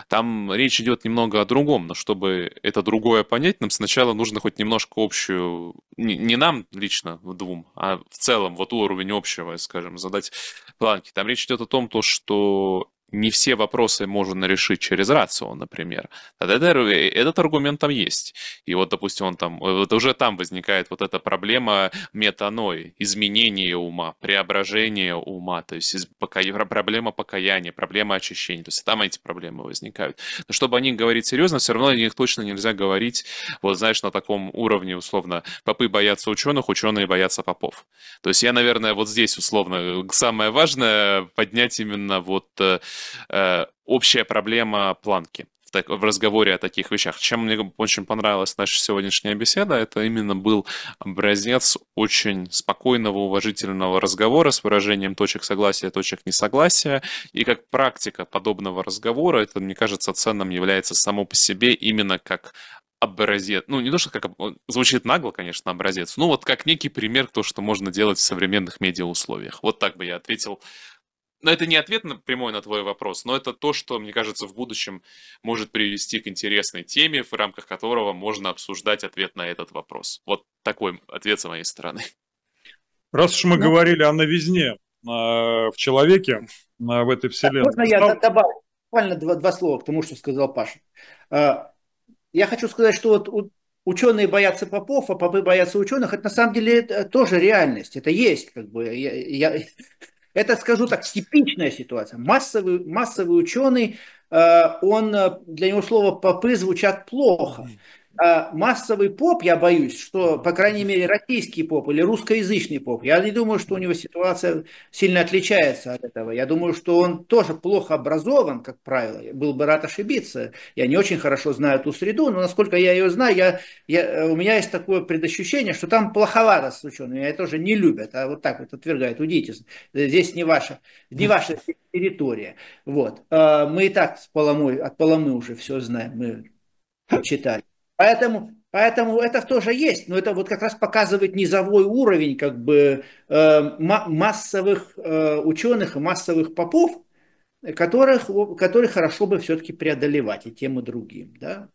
Там речь идет немного о другом, но чтобы это другое понять, нам сначала нужно хоть немножко общую... Не, не нам лично, в двум, а в целом, вот уровень общего, скажем, задать планки. Там речь идет о том, то, что не все вопросы можно решить через рацию, например. Тогда этот аргумент там есть. И вот, допустим, он там, вот уже там возникает вот эта проблема метаной, изменение ума, преображение ума, то есть пока, проблема покаяния, проблема очищения. То есть там эти проблемы возникают. Но чтобы о них говорить серьезно, все равно о них точно нельзя говорить, вот знаешь, на таком уровне, условно, попы боятся ученых, ученые боятся попов. То есть я, наверное, вот здесь, условно, самое важное поднять именно вот э, Э, общая проблема планки в разговоре о таких вещах. Чем мне очень понравилась наша сегодняшняя беседа, это именно был образец очень спокойного, уважительного разговора с выражением точек согласия, точек несогласия. И как практика подобного разговора, это, мне кажется, ценным является само по себе именно как образец. Ну, не то, что как звучит нагло, конечно, образец, Ну вот как некий пример то, что можно делать в современных медиа условиях. Вот так бы я ответил но это не ответ на, прямой на твой вопрос, но это то, что, мне кажется, в будущем может привести к интересной теме, в рамках которого можно обсуждать ответ на этот вопрос. Вот такой ответ с моей стороны. Раз уж мы ну, говорили о новизне э, в человеке, э, в этой вселенной. Можно я Стал... добавлю буквально два, два слова к тому, что сказал Паша? Э, я хочу сказать, что вот ученые боятся попов, а попы боятся ученых. Это на самом деле это тоже реальность. Это есть. Как бы. я, я это, скажу так, типичная ситуация. Массовый, массовый ученый, э, он, э, для него слово «попы» звучат плохо. А, массовый поп, я боюсь, что, по крайней мере, российский поп или русскоязычный поп, я не думаю, что у него ситуация сильно отличается от этого. Я думаю, что он тоже плохо образован, как правило. был бы рад ошибиться. Я не очень хорошо знаю ту среду, но насколько я ее знаю, я, я, э, у меня есть такое предощущение, что там плоховато с учеными. Меня тоже не любят, а вот так вот отвергают. Уйдите, здесь не ваша, не ваша территория. Вот. А, мы и так с Поломой, от Поломы уже все знаем, мы читали. Поэтому, поэтому это тоже есть, но это вот как раз показывает низовой уровень как бы э, массовых э, ученых и массовых попов, которых, которые хорошо бы все-таки преодолевать и тем и другим, да.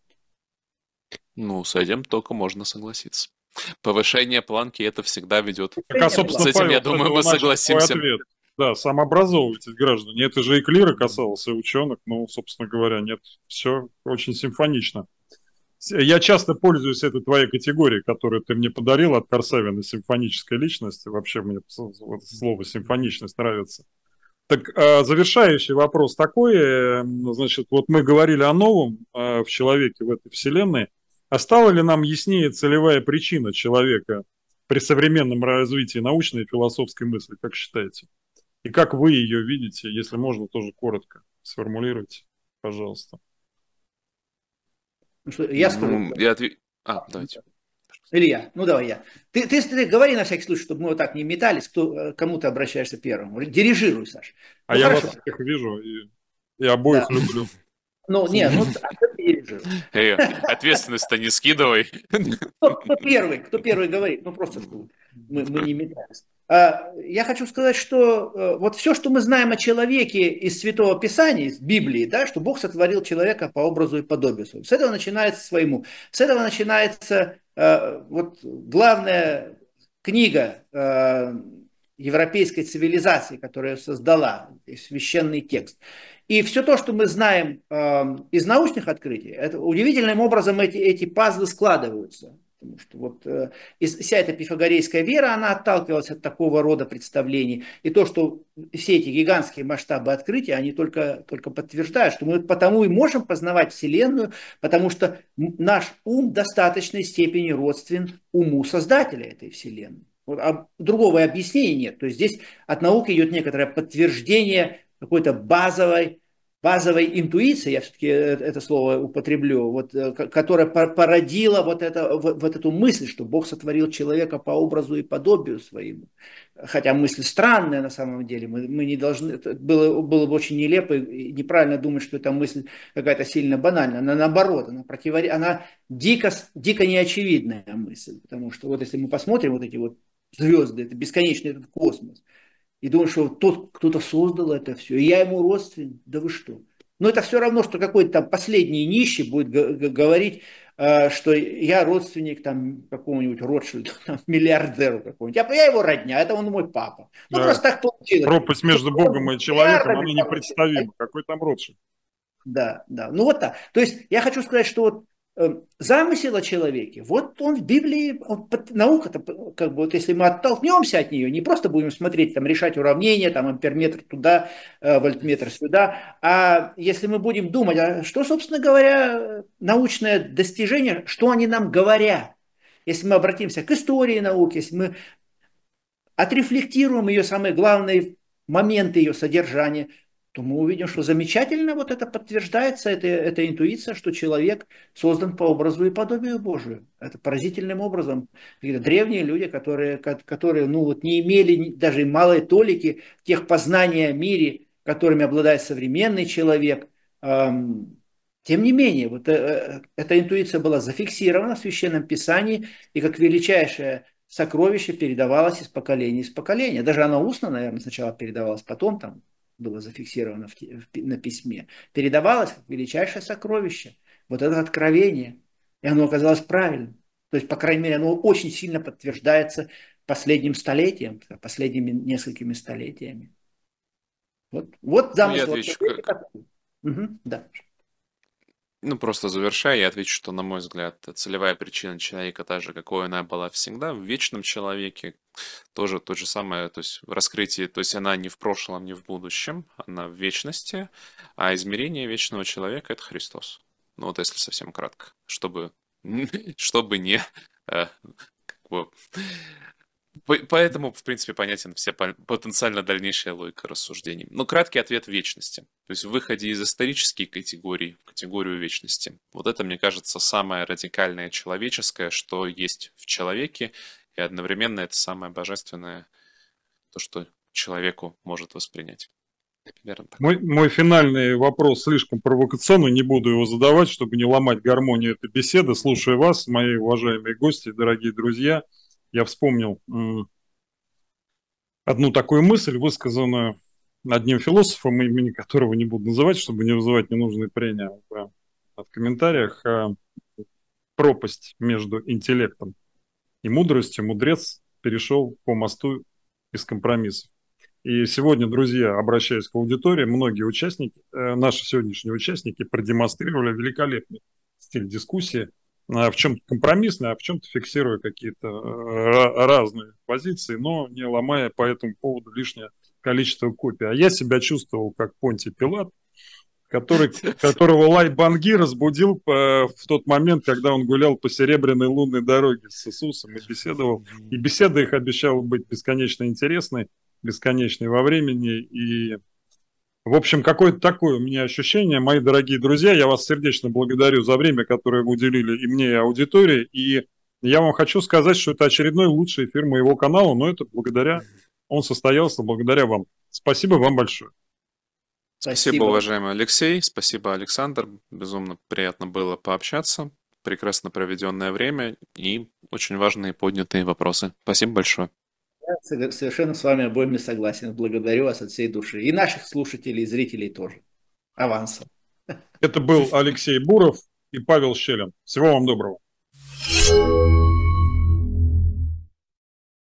Ну, с этим только можно согласиться. Повышение планки это всегда ведет. Так, а, собственно, с этим, Павел, я думаю, мы согласимся. Ответ. Да, самообразовывайтесь, граждане. Это же и клира касался и ученых. Ну, собственно говоря, нет, все очень симфонично. Я часто пользуюсь этой твоей категорией, которую ты мне подарил от Корсавина симфонической личности. Вообще мне слово «симфоничность» нравится. Так, а, завершающий вопрос такой. Э, значит, вот мы говорили о новом э, в человеке, в этой вселенной. А стала ли нам яснее целевая причина человека при современном развитии научной и философской мысли, как считаете? И как вы ее видите, если можно, тоже коротко сформулировать, пожалуйста. Ну что, я скажу. Ну, я отв... А, давайте. Илья, ну давай я. Ты, ты, ты говори на всякий случай, чтобы мы вот так не метались, кто, э, кому ты обращаешься первым. Дирижируй, Саш. А ну, я хорошо. вас всех вижу и, и обоих да. люблю. Ну, не, ну, а ответственность-то не скидывай. Кто, кто первый, кто первый говорит? Ну, просто мы, мы не метаемся. А, я хочу сказать, что э, вот все, что мы знаем о человеке из Святого Писания, из Библии, да, что Бог сотворил человека по образу и подобию своему. С этого начинается своему. С этого начинается э, вот главная книга э, европейской цивилизации, которая создала священный текст. И все то, что мы знаем из научных открытий, это, удивительным образом эти, эти пазлы складываются. Потому что вот э, вся эта пифагорейская вера, она отталкивалась от такого рода представлений. И то, что все эти гигантские масштабы открытия, они только, только подтверждают, что мы потому и можем познавать Вселенную, потому что наш ум в достаточной степени родствен уму Создателя этой Вселенной. Вот, а другого объяснения нет. То есть здесь от науки идет некоторое подтверждение какой-то базовой базовой интуиции, я все-таки э, это слово употреблю, вот, э, которая породила вот, это, вот эту мысль, что Бог сотворил человека по образу и подобию своему. Хотя мысль странная на самом деле, мы, мы не должны, было, было бы очень нелепо и неправильно думать, что эта мысль какая-то сильно банальная, она наоборот, она, противоре... она дико, дико неочевидная мысль, потому что вот если мы посмотрим вот эти вот звезды, это бесконечный этот космос, и думают, что тот кто-то создал это все, и я ему родственник, да вы что? Но это все равно, что какой-то там последний нищий будет говорить, э, что я родственник там какому-нибудь Ротшильду, там, миллиардеру какому-нибудь. Я, я его родня, это он мой папа. Ну, да. просто так получилось. Пропасть между Богом и человеком, она непредставима. Какой там Ротшильд? Да, да. Ну вот так. То есть я хочу сказать, что вот Эм, замысел о человеке, вот он в Библии, он, наука, как бы вот если мы оттолкнемся от нее, не просто будем смотреть, там, решать уравнения, там, амперметр туда, э, вольтметр сюда, а если мы будем думать, а что, собственно говоря, научное достижение, что они нам говорят, если мы обратимся к истории науки, если мы отрефлектируем ее самые главные моменты ее содержания, то мы увидим, что замечательно вот это подтверждается, эта эта интуиция, что человек создан по образу и подобию Божию. Это поразительным образом. Какие-то древние люди, которые, которые ну, вот не имели даже малой толики тех познаний о мире, которыми обладает современный человек. Тем не менее, вот э, э, эта интуиция была зафиксирована в Священном Писании и как величайшее сокровище передавалось из поколения в поколение. Даже она устно, наверное, сначала передавалась, потом там было зафиксировано в, в, на письме, передавалось как величайшее сокровище, вот это откровение, и оно оказалось правильным. То есть, по крайней мере, оно очень сильно подтверждается последним столетием, последними несколькими столетиями. Вот, вот замысел. Ну, я отвечу, вот, как... угу, да. Ну, просто завершая, я отвечу, что, на мой взгляд, целевая причина человека та же, какой она была всегда. В вечном человеке тоже то же самое, то есть в раскрытии, то есть она не в прошлом, не в будущем, она в вечности, а измерение вечного человека – это Христос. Ну, вот если совсем кратко, чтобы, чтобы не э, как бы, Поэтому, в принципе, понятен все потенциально дальнейшая логика рассуждений. Но краткий ответ вечности. То есть в выходе из исторической категории в категорию вечности. Вот это, мне кажется, самое радикальное человеческое, что есть в человеке, и одновременно это самое божественное, то, что человеку может воспринять. Примерно Мой, мой финальный вопрос слишком провокационный, не буду его задавать, чтобы не ломать гармонию этой беседы. Слушая вас, мои уважаемые гости, дорогие друзья – я вспомнил одну такую мысль, высказанную одним философом, имени которого не буду называть, чтобы не вызывать ненужные прения в, в э, комментариях, э, пропасть между интеллектом и мудростью. Мудрец перешел по мосту из компромиссов. И сегодня, друзья, обращаясь к аудитории, многие участники, э, наши сегодняшние участники продемонстрировали великолепный стиль дискуссии – в чем-то компромиссные, а в чем-то а фиксируя какие-то э, разные позиции, но не ломая по этому поводу лишнее количество копий. А я себя чувствовал как Понти Пилат, который, которого Лай Банги разбудил э, в тот момент, когда он гулял по серебряной лунной дороге с Иисусом и беседовал. И беседа их обещала быть бесконечно интересной, бесконечной во времени и в общем, какое-то такое у меня ощущение. Мои дорогие друзья, я вас сердечно благодарю за время, которое вы уделили и мне, и аудитории. И я вам хочу сказать, что это очередной лучший эфир моего канала, но это благодаря... Он состоялся благодаря вам. Спасибо вам большое. Спасибо, спасибо уважаемый Алексей. Спасибо, Александр. Безумно приятно было пообщаться. Прекрасно проведенное время и очень важные поднятые вопросы. Спасибо большое совершенно с вами обоими согласен. Благодарю вас от всей души. И наших слушателей, и зрителей тоже. Авансом. Это был Алексей Буров и Павел Щелин. Всего вам доброго. thank you